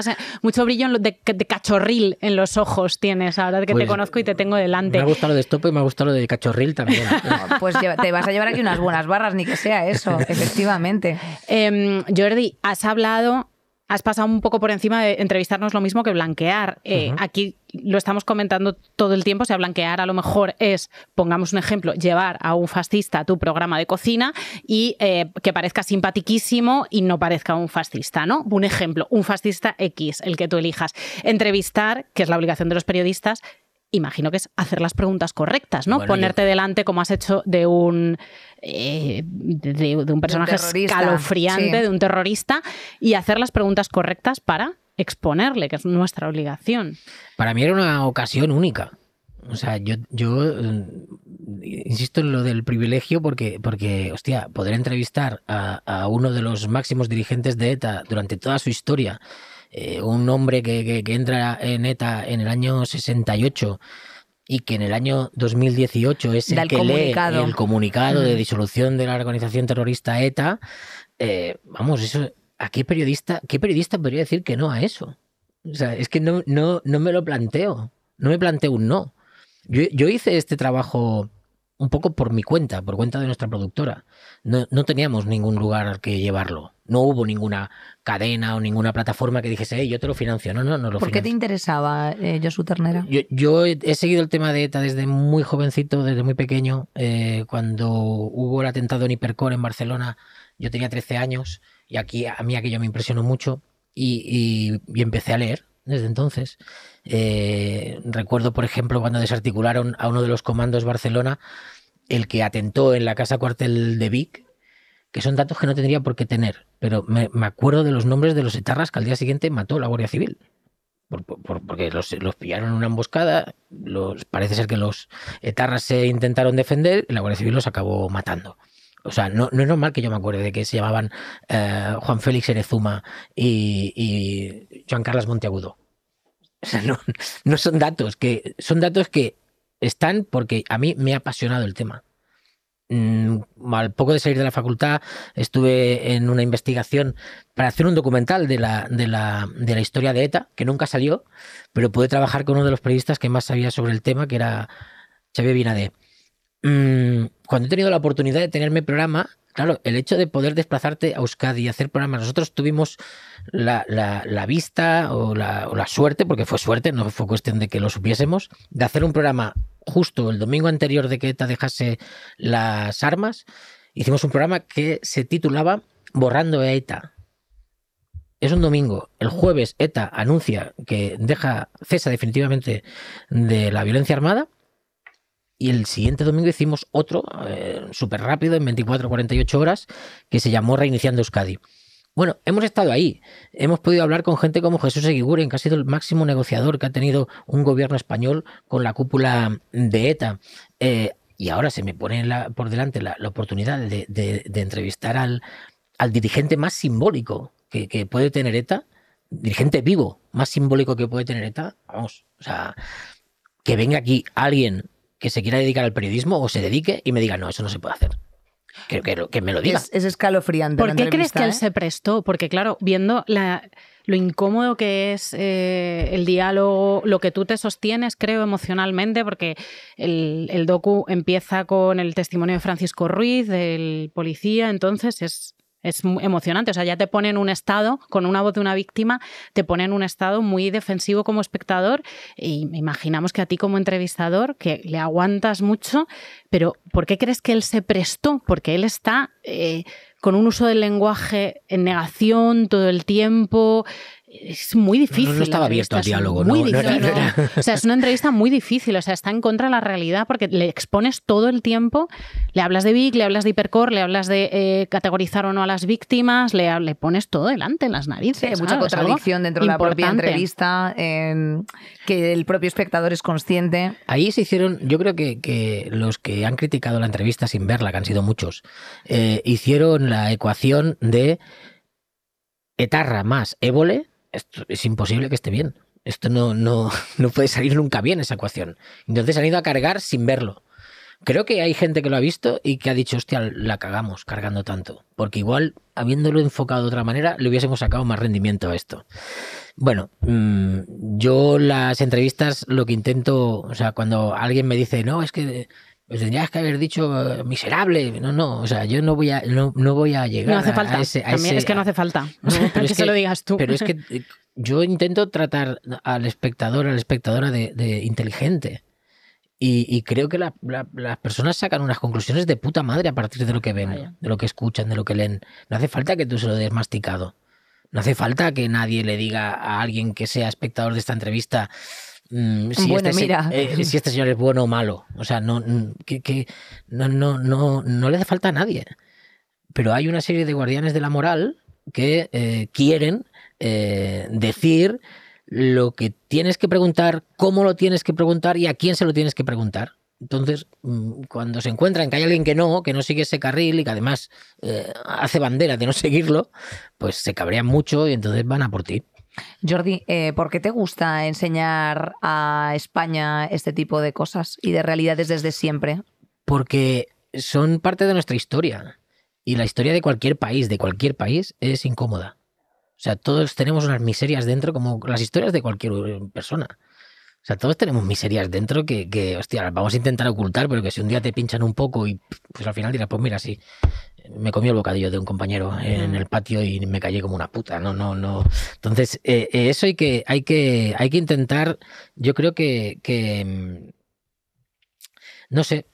brillo de, cachorril en los ojos tienes ahora que te pues, conozco y te tengo delante. Me ha gustado lo de stoppe y me ha gustado lo de cachorril también. pues te vas a llevar aquí unas buenas barras, ni que sea eso, efectivamente. Em, Jordi, has hablado has pasado un poco por encima de entrevistarnos lo mismo que blanquear. Eh, aquí lo estamos comentando todo el tiempo, o sea, blanquear a lo mejor es, pongamos un ejemplo, llevar a un fascista a tu programa de cocina y eh, que parezca simpatiquísimo y no parezca un fascista, ¿no? Un ejemplo, un fascista X, el que tú elijas. Entrevistar, que es la obligación de los periodistas, imagino que es hacer las preguntas correctas, ¿no? Ponerte delante como has hecho de un eh, de, un personaje escalofriante, de un terrorista, y hacer las preguntas correctas para exponerle, que es nuestra obligación. Para mí era una ocasión única. O sea, yo, eh, insisto en lo del privilegio porque, porque hostia, poder entrevistar a, a uno de los máximos dirigentes de ETA durante toda su historia eh, un hombre que, entra en ETA en el año 68 y que en el año 2018 es el, que comunicado. lee el comunicado de disolución de la organización terrorista ETA, eh, vamos, eso, ¿a qué periodista, qué periodista podría decir que no a eso? O sea, es que no, no, no me lo planteo, no me planteo un no. Yo, yo hice este trabajo un poco por mi cuenta, por cuenta de nuestra productora. No, teníamos ningún lugar al que llevarlo. No hubo ninguna cadena o ninguna plataforma que dijese, yo te lo financio. No, no, no lo ¿Por qué te interesaba eh, Josu Ternera? Yo, he, seguido el tema de ETA desde muy jovencito, desde muy pequeño. Eh, cuando hubo el atentado en Hipercore en Barcelona, yo tenía 13 años y aquí a mí aquello me impresionó mucho y, y, y empecé a leer desde entonces. Eh, recuerdo, por ejemplo, cuando desarticularon a uno de los comandos Barcelona, el que atentó en la casa cuartel de Vic, que son datos que no tendría por qué tener, pero me, acuerdo de los nombres de los etarras que al día siguiente mató la Guardia Civil. porque los, pillaron en una emboscada, parece ser que los etarras se intentaron defender y la Guardia Civil los acabó matando. O sea, no, es normal que yo me acuerde de que se llamaban eh, Juan Félix Erezuma y Juan Carlos Monteagudo. no, son datos, que son datos que están porque a mí me ha apasionado el tema. Mm, al poco de salir de la facultad estuve en una investigación para hacer un documental de la, de la, de la historia de ETA, que nunca salió, pero pude trabajar con uno de los periodistas que más sabía sobre el tema, que era Xavier Binadé. Mm, cuando he tenido la oportunidad de tenerme programa, claro, el hecho de poder desplazarte a Euskadi y hacer programas, nosotros tuvimos la, vista o la, suerte, porque fue suerte, no fue cuestión de que lo supiésemos, de hacer un programa justo el domingo anterior de que ETA dejase las armas. Hicimos un programa que se titulaba Borrando ETA. Es un domingo. El jueves ETA anuncia que deja, cesa definitivamente de la violencia armada y el siguiente domingo hicimos otro eh, súper rápido en 24 48 horas que se llamó Reiniciando Euskadi. Bueno, hemos estado ahí, hemos podido hablar con gente como Jesús Eguiguren, que ha sido el máximo negociador que ha tenido un gobierno español con la cúpula de ETA. Eh, y ahora se me pone por delante la, oportunidad de, entrevistar al, al dirigente más simbólico que, que puede tener ETA, dirigente vivo más simbólico que puede tener ETA. Vamos, o sea, que venga aquí alguien que se quiera dedicar al periodismo o se mm. dedique y me diga, no, eso no se puede hacer. Que, que, que me lo diga. Es, escalofriante. ¿Por qué crees que él se ¿eh? prestó? Porque, claro, viendo lo incómodo que es eh, el diálogo, lo que tú te sostienes, creo, emocionalmente, porque el docu empieza con el testimonio de Francisco Ruiz, del policía, entonces es es emocionante, o sea, ya te pone en un estado, con una voz de una víctima, te pone en un estado muy defensivo como espectador y me imaginamos que a ti como entrevistador, que le aguantas mucho, pero ¿por qué crees que él se prestó? Porque él está eh, con un uso del lenguaje en negación todo el tiempo, es muy difícil. No, estaba abierto al diálogo, muy Difícil. O sea, es una entrevista muy difícil, o sea, está en contra de la realidad porque le expones todo el tiempo, le hablas de Vic, le hablas de hipercore, le hablas de eh, categorizar o no a las víctimas, le, pones todo delante en las narices. hay mucha contradicción dentro de la propia entrevista, que el propio espectador es consciente. Ahí se hicieron, yo creo que, los que han criticado la entrevista sin verla, que han sido muchos, eh, hicieron la ecuación de etarra más ébole es imposible que esté bien. Esto no, no, no puede salir nunca bien esa ecuación. Entonces han ido a cargar sin verlo. Creo que hay gente que lo ha visto y que ha dicho, hostia, la cagamos cargando tanto. Porque igual, habiéndolo enfocado de otra manera, le hubiésemos sacado más rendimiento a esto. Bueno, mm, yo las entrevistas lo que intento, o sea, cuando alguien me dice, no, es que pues tendrías que haber dicho eh, miserable. No, no, o sea, yo no voy a, no, voy a llegar. No hace falta. es que no hace falta. es que lo digas tú. Pero es que eh, yo intento tratar al espectador, a la espectadora de, inteligente. Y, creo que las personas sacan unas conclusiones de puta madre a partir de lo que ven, de lo que escuchan, de lo que leen. No hace falta que tú se lo des masticado. No hace falta que nadie le diga a alguien que sea espectador de esta entrevista, Mm, este eh, si, este, señor es bueno o malo. O sea, no, mm, no, no, no, no le hace falta a nadie. Pero hay una serie de guardianes de la moral que eh, quieren eh, decir lo que tienes que preguntar, cómo lo tienes que preguntar y a quién se lo tienes que preguntar. Entonces, mm, cuando se encuentran que hay alguien que no, que no sigue ese carril y que además hace bandera de no seguirlo, pues se cabrean mucho y entonces van a por ti. Jordi, eh, ¿por qué te gusta enseñar a España este tipo de cosas y de realidades desde siempre? Porque son parte de nuestra historia. Y la historia de cualquier país, de cualquier país, es incómoda. O sea, todos tenemos unas miserias dentro, como las historias de cualquier persona. O sea, todos tenemos miserias dentro que, hostia, las vamos a intentar ocultar, pero que si un día te pinchan un poco y pues, al final dirás, pues mira, sí, me comí el bocadillo de un compañero en el patio y me callé como una puta. No, no, no. Entonces, eh, eh, eso hay que, hay que, hay que intentar. Yo creo que, mm, no sé.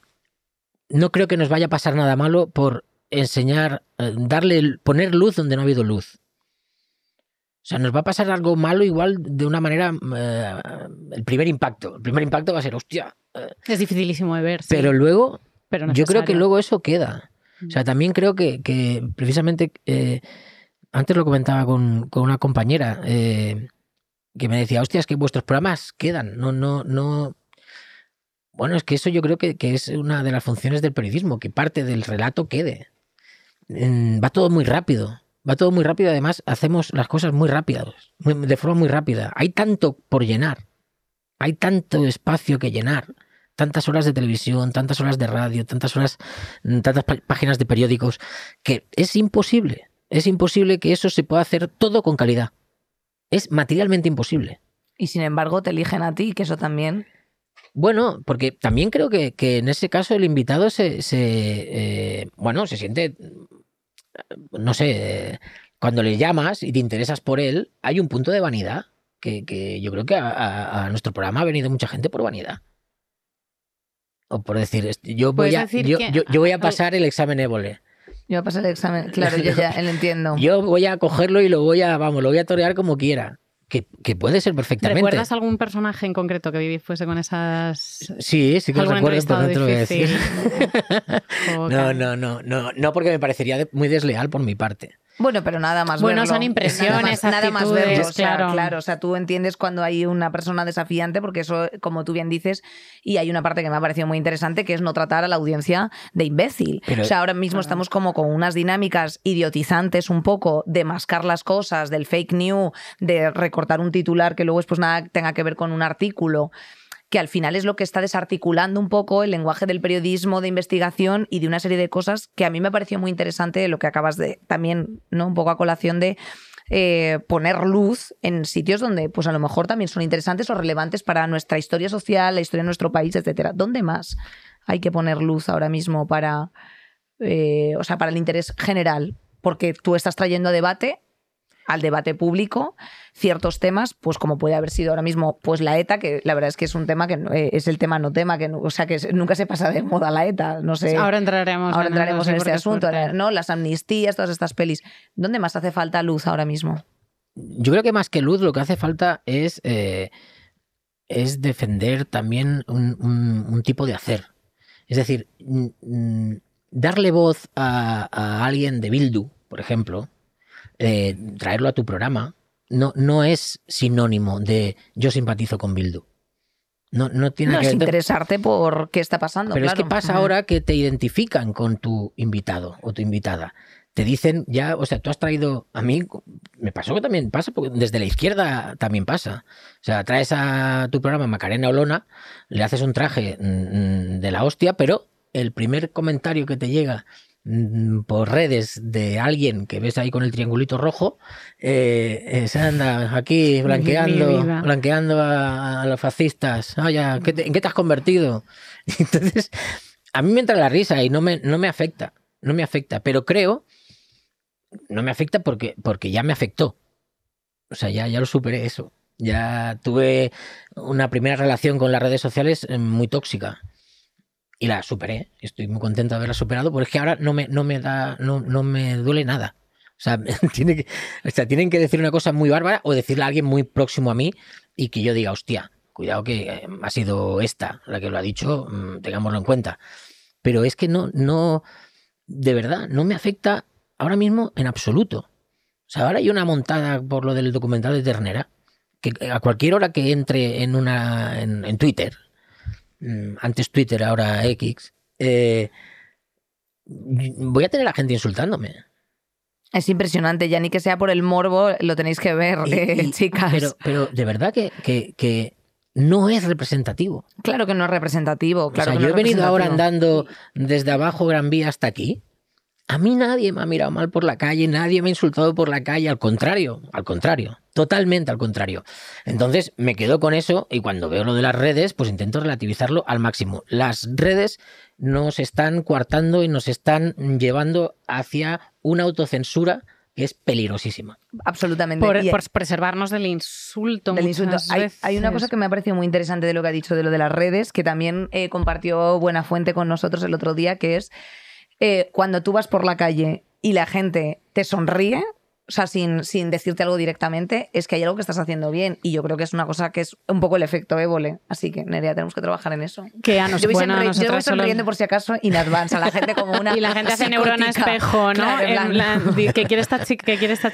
No creo que nos vaya a pasar nada malo por enseñar, eh, darle, poner luz donde no ha habido luz. O sea, nos va a pasar algo malo igual de una manera. Mm, el primer impacto. El primer impacto va a ser, hostia. es dificilísimo de ver. Pero luego. Pero yo creo que luego eso queda. O mm. sea, también creo que, precisamente, eh, antes lo comentaba con, una compañera eh, que me decía, hostias que vuestros programas quedan, no, no, no... Bueno, es que eso yo creo que, es una de las funciones del periodismo, que parte del relato quede. va todo muy rápido, va todo muy rápido, además hacemos las cosas muy rápidas, de forma muy rápida. Hay tanto por llenar, hay tanto espacio que llenar tantas horas de televisión, tantas horas de radio, tantas horas, mm, tantas páginas de periódicos, que es imposible, es imposible que eso se pueda hacer todo con calidad. Es materialmente imposible. Y sin embargo te eligen a ti, que eso también... Bueno, porque también creo que, en ese caso el invitado se, eh, bueno, se siente, mm, no sé, eh, cuando le llamas y te interesas por él, hay un punto de vanidad que, yo creo que a nuestro programa ha venido mucha gente por vanidad. O por decir, yo voy, a, yo, voy a pasar el examen Évole. Yo voy a pasar el examen, claro, yo ya eh, lo entiendo. Yo voy a cogerlo y lo voy a, vamos, lo voy a torear como quiera. Que, puede ser perfectamente. ¿Recuerdas algún personaje en concreto que vivís fuese con esas. Sí, sí que lo recuerdo, pero no no, no, no, no, no, porque me parecería muy desleal por mi parte. Bueno, pero nada más. Bueno, son impresiones, nada más, actitudes, claro. o sea, tú entiendes cuando hay una persona desafiante, porque eso, como tú bien dices, y hay una parte que me ha parecido muy interesante, que es no tratar a la audiencia de imbécil. o sea, ahora mismo estamos como con unas dinámicas idiotizantes un poco de mascar las cosas, del fake news, de recortar un titular que luego es pues nada tenga que ver con un artículo que al final es lo que está desarticulando un poco el lenguaje del periodismo, de investigación y de una serie de cosas que a mí me pareció muy interesante lo que acabas de también, ¿no? Un poco a colación de eh, poner luz en sitios donde, pues a lo mejor también son interesantes o relevantes para nuestra historia social, la historia de nuestro país, etcétera. ¿Dónde más hay que poner luz ahora mismo para, eh, o sea, para el interés general? Porque tú estás trayendo a debate al debate público ciertos temas, pues como puede haber sido ahora mismo pues la ETA, que la verdad es que es un tema que eh, es el tema no tema, que o sea que nunca se pasa de moda la ETA, no sé. Ahora entraremos, ahora entraremos en, este asunto, ¿no? Las amnistías, todas estas pelis. ¿Dónde más hace falta luz ahora mismo? Yo creo que más que luz lo que hace falta es, eh, es defender también un, tipo de hacer. Es decir, darle voz a alguien de Bildu, por ejemplo, eh, traerlo a tu programa no, no es sinónimo de yo simpatizo con Bildu. No, no tiene que es interesarte por qué está pasando. Pero es que pasa ahora que te identifican con tu invitado o tu invitada. Te dicen ya, o sea, tú has traído a mí, me pasó que también pasa, porque desde la izquierda también pasa. O sea, traes a tu programa Macarena Olona, le haces un traje mm, mm, de la hostia, pero el primer comentario que te llega Mm, por redes de alguien que ves ahí con el triangulito rojo, eh, eh, se anda aquí blanqueando, blanqueando a, los fascistas. ¿en qué te has convertido? Entonces, a mí me entra la risa y no me, no me afecta, no me afecta, pero creo, no me afecta porque, porque ya me afectó. O sea, ya, ya lo superé eso. Ya tuve una primera relación con las redes sociales eh, muy tóxica y la superé. ¿eh? Estoy muy contento de haberla superado, porque es que ahora no me, no me da, no, no me duele nada. O sea, que, tienen que decir una cosa muy bárbara o decirle a alguien muy próximo a mí y que yo diga, hostia, cuidado que eh, ha sido esta la que lo ha dicho, mm, tengámoslo en cuenta. Pero es que no, no, de verdad, no me afecta ahora mismo en absoluto. O sea, ahora hay una montada por lo del documental de Ternera, que a cualquier hora que entre en una en Twitter, Mm. antes Twitter, ahora X, eh, voy a tener a gente insultándome. Es impresionante, ya ni que sea por el morbo, lo tenéis que ver, eh, chicas. Pero, de verdad que, que, no es representativo. Claro que no es representativo. Claro yo he venido ahora andando desde abajo Gran Vía hasta aquí a mí nadie me ha mirado mal por la calle, nadie me ha insultado por la calle, al contrario, al contrario, totalmente al contrario. Entonces me quedo con eso y cuando veo lo de las redes, pues intento relativizarlo al máximo. Las redes nos están coartando y nos están llevando hacia una autocensura que es peligrosísima. Absolutamente. Por, preservarnos del insulto. Hay, una cosa que me ha parecido muy interesante de lo que ha dicho de lo de las redes, que también eh, compartió Buena Fuente con nosotros el otro día, que es eh, cuando tú vas por la calle y la gente te sonríe, o sea, sin, sin, decirte algo directamente, es que hay algo que estás haciendo bien. Y yo creo que es una cosa que es un poco el efecto ébole. Así que, Nerea, tenemos que trabajar en eso. Que a nos yo, voy sonriendo por si acaso in advance a la gente como una. Y la gente hace neurona espejo, ¿no? quiere esta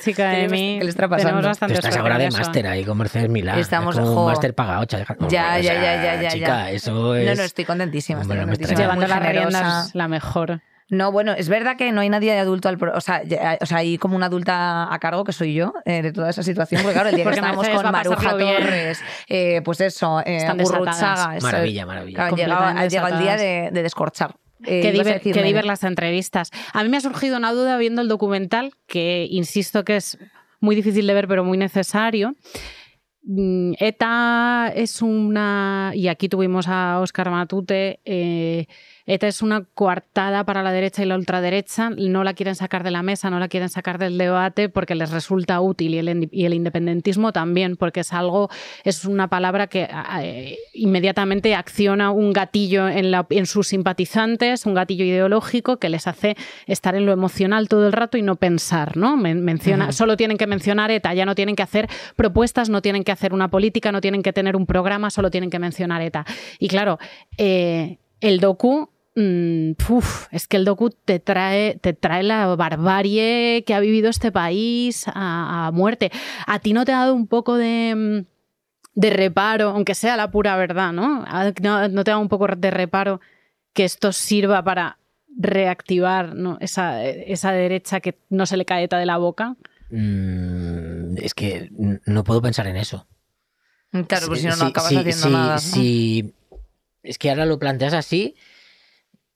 chica, de mí? ¿Qué Tenemos bastante estás ahora de máster ahí con Mercedes Milán. Estamos es como un máster pagado, ya, ya, ya, ya, ya, Chica, ya. eso es. No, no, estoy contentísima. Llevando las riendas la mejor. No, bueno, es verdad que no hay nadie de adulto al o, sea, o hay como una adulta a cargo que soy yo eh, de toda esa situación, porque claro, el día que estábamos con Maruja Torres, eh, pues eso, eh, Maravilla, maravilla. el día de, descorchar. Eh, que diver, las entrevistas. A mí me ha surgido una duda viendo el documental, que insisto que es muy difícil de ver, pero muy necesario. Mm, ETA es una. Y aquí tuvimos a Oscar Matute. ETA es una coartada para la derecha y la ultraderecha, no la quieren sacar de la mesa, no la quieren sacar del debate porque les resulta útil y el, independentismo también, porque es algo, es una palabra que ah, ah, eh, inmediatamente acciona un gatillo en, sus simpatizantes, un gatillo ideológico que les hace estar en lo emocional todo el rato y no pensar, ¿no? menciona, Solo tienen que mencionar ETA, ya no tienen que hacer propuestas, no tienen que hacer una política, no tienen que tener un programa, solo tienen que mencionar ETA. Y claro, eh, el docu Mm, es que el docu te trae, te trae la barbarie que ha vivido este país a, muerte. ¿A ti no te ha dado un poco de, mm, de reparo, aunque sea la pura verdad, ¿no? ¿no? ¿No, te un poco de reparo que esto sirva para reactivar esa, derecha que no se le cae de la boca? Mm, es que no puedo pensar en eso. Claro, pues si no, no acabas haciendo nada. es que ahora lo planteas así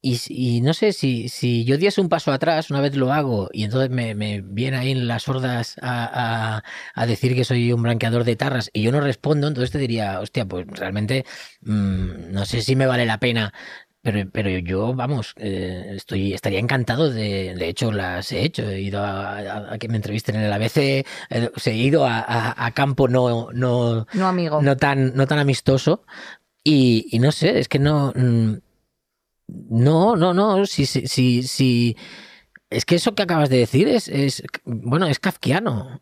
y, no sé, si, si yo diese un paso atrás, una vez lo hago, y entonces me, me viene ahí en las hordas a, a, decir que soy un blanqueador de tarras y yo no respondo, entonces te diría, hostia, pues realmente mm, no sé si me vale la pena. Pero, pero yo, vamos, eh, estoy, estaría encantado de, de hecho, las he hecho. He ido a, que me entrevisten en el ABC, eh, he ido a, campo no, no, no, amigo. no tan, no tan amistoso. Y, y no sé, es que no. Mm, no, no, no. Si, si, si, es que eso que acabas de decir es, bueno, es kafkiano.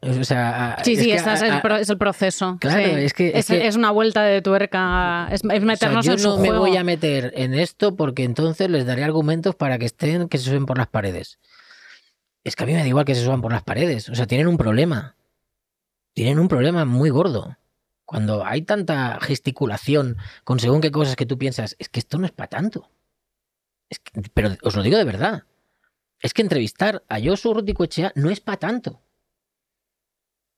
sí, sí, es, el proceso. Claro, es, que, es, una vuelta de tuerca, es, meternos yo no me voy a meter en esto porque entonces les daré argumentos para que estén, que se suben por las paredes. Es que a mí me da igual que se suban por las paredes. O sea, tienen un problema. Tienen un problema muy gordo. Cuando hay tanta gesticulación con según qué cosas que tú piensas, es que esto no es para tanto pero os lo digo de verdad. Es que entrevistar a Josu echea no es para tanto.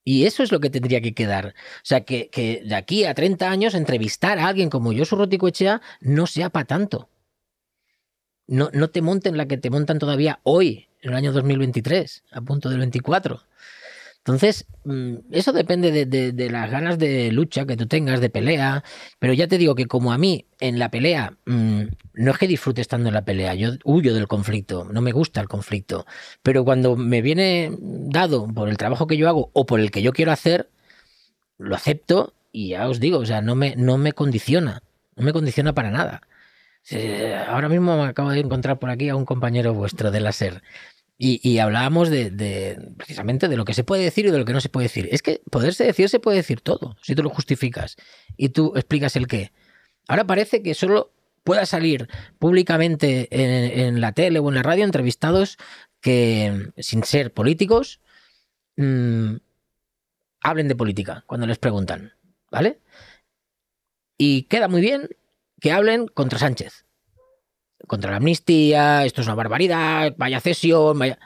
Y eso es lo que tendría que quedar. O sea, que, de aquí a 30 años entrevistar a alguien como Josu echea no sea para tanto. No, no te monten la que te montan todavía hoy, en el año 2023, a punto del 24. Entonces, mm, eso depende de, las ganas de lucha que tú tengas, de pelea. Pero ya te digo que como a mí en la pelea, mm, no es que disfrute estando en la pelea, yo huyo del conflicto, no me gusta el conflicto. Pero cuando me viene dado por el trabajo que yo hago o por el que yo quiero hacer, lo acepto y ya os digo, o sea, no me, no me condiciona, no me condiciona para nada. Ahora mismo me acabo de encontrar por aquí a un compañero vuestro de la SER y, hablábamos de, precisamente de lo que se puede decir y de lo que no se puede decir. Es que poderse decir se puede decir todo, si tú lo justificas y tú explicas el qué. Ahora parece que solo pueda salir públicamente en, la tele o en la radio entrevistados que, sin ser políticos, mm, hablen de política cuando les preguntan, ¿vale? Y queda muy bien que hablen contra Sánchez contra la amnistía, esto es una barbaridad, vaya cesión, vaya...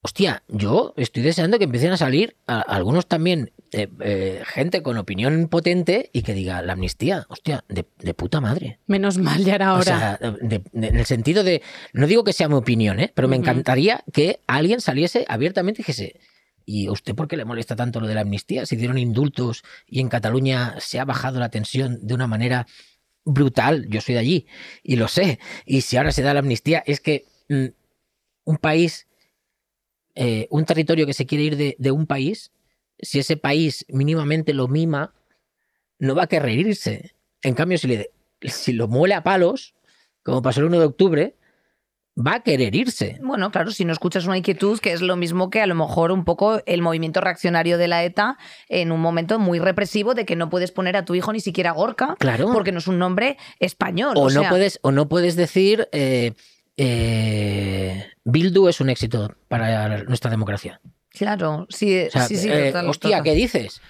Hostia, yo estoy deseando que empiecen a salir algunos también, eh, eh, gente con opinión potente y que diga la amnistía, hostia, de, puta madre. Menos mal ya ahora en el sentido de, no digo que sea mi opinión, ¿eh? pero me encantaría que alguien saliese abiertamente y dijese, ¿Y usted por qué le molesta tanto lo de la amnistía? Se dieron indultos y en Cataluña se ha bajado la tensión de una manera brutal, yo soy de allí y lo sé, y si ahora se da la amnistía, es que mm, un país, eh, un territorio que se quiere ir de, un país, si ese país mínimamente lo mima, no va a querer irse. En cambio, si, le, si lo muele a palos, como pasó el 1 de octubre, va a querer irse. Bueno, claro, si no escuchas una inquietud, que es lo mismo que a lo mejor un poco el movimiento reaccionario de la ETA en un momento muy represivo de que no puedes poner a tu hijo ni siquiera Gorka, claro. porque no es un nombre español. O, no, puedes, o no puedes decir, eh, eh, Bildu es un éxito para nuestra democracia. Claro, sí, sí, sí. Eh, hostia, ¿qué dices?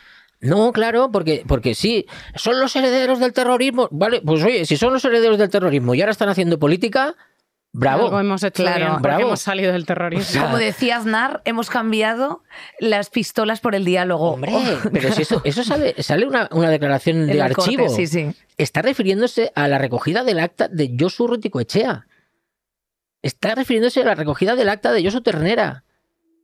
No, claro, porque, porque sí, son los herederos del terrorismo. Vale, pues oye, si son los herederos del terrorismo y ahora están haciendo política, Bravo. hemos hemos salido del terrorismo. Como decía Aznar, hemos cambiado las pistolas por el diálogo. Hombre, oh. pero si eso, sale, una, declaración de archivo. Está refiriéndose a la recogida del acta de Josu Ruticoechea. Está refiriéndose a la recogida del acta de Josu Ternera.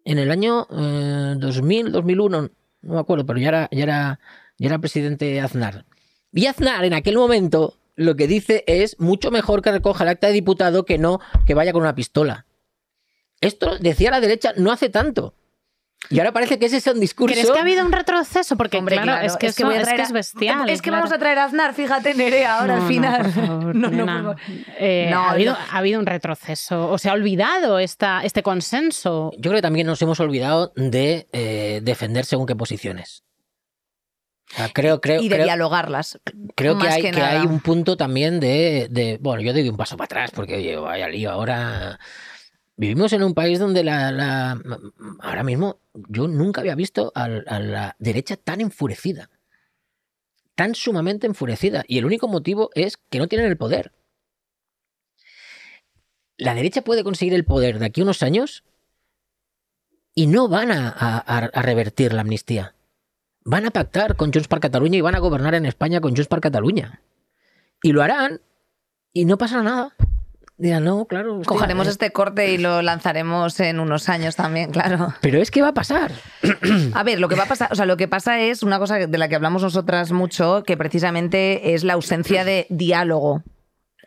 En el año 2000, eh, 2001, no me acuerdo, pero ya era, ya era, ya era presidente Aznar. Y Aznar en aquel momento lo que dice es mucho mejor que recoja el acta de diputado que no que vaya con una pistola. Esto decía la derecha no hace tanto. Y ahora parece que ese es un discurso. ¿Crees que ha habido un retroceso? Porque, es, que, es, bestial. Es que vamos a traer a Aznar, fíjate, Nerea, ahora al final. Eh, no, ha, habido, un retroceso. O se ha olvidado este consenso. Yo creo que también nos hemos olvidado de eh, defender según qué posiciones creo, creo, y de dialogarlas. Creo que hay, un punto también de, Bueno, yo doy un paso para atrás porque, oye, vaya lío, ahora. Vivimos en un país donde la, ahora mismo yo nunca había visto a, la derecha tan enfurecida, tan sumamente enfurecida. Y el único motivo es que no tienen el poder. La derecha puede conseguir el poder de aquí unos años y no van a revertir la amnistía van a pactar con Junts per Cataluña y van a gobernar en España con Junts per Cataluña. Y lo harán y no pasará nada. Dirán, no, claro. Cojaremos eh". este corte y lo lanzaremos en unos años también, claro. Pero es que va a pasar. A ver, lo que va a pasar, o sea, lo que pasa es una cosa de la que hablamos nosotras mucho, que precisamente es la ausencia de diálogo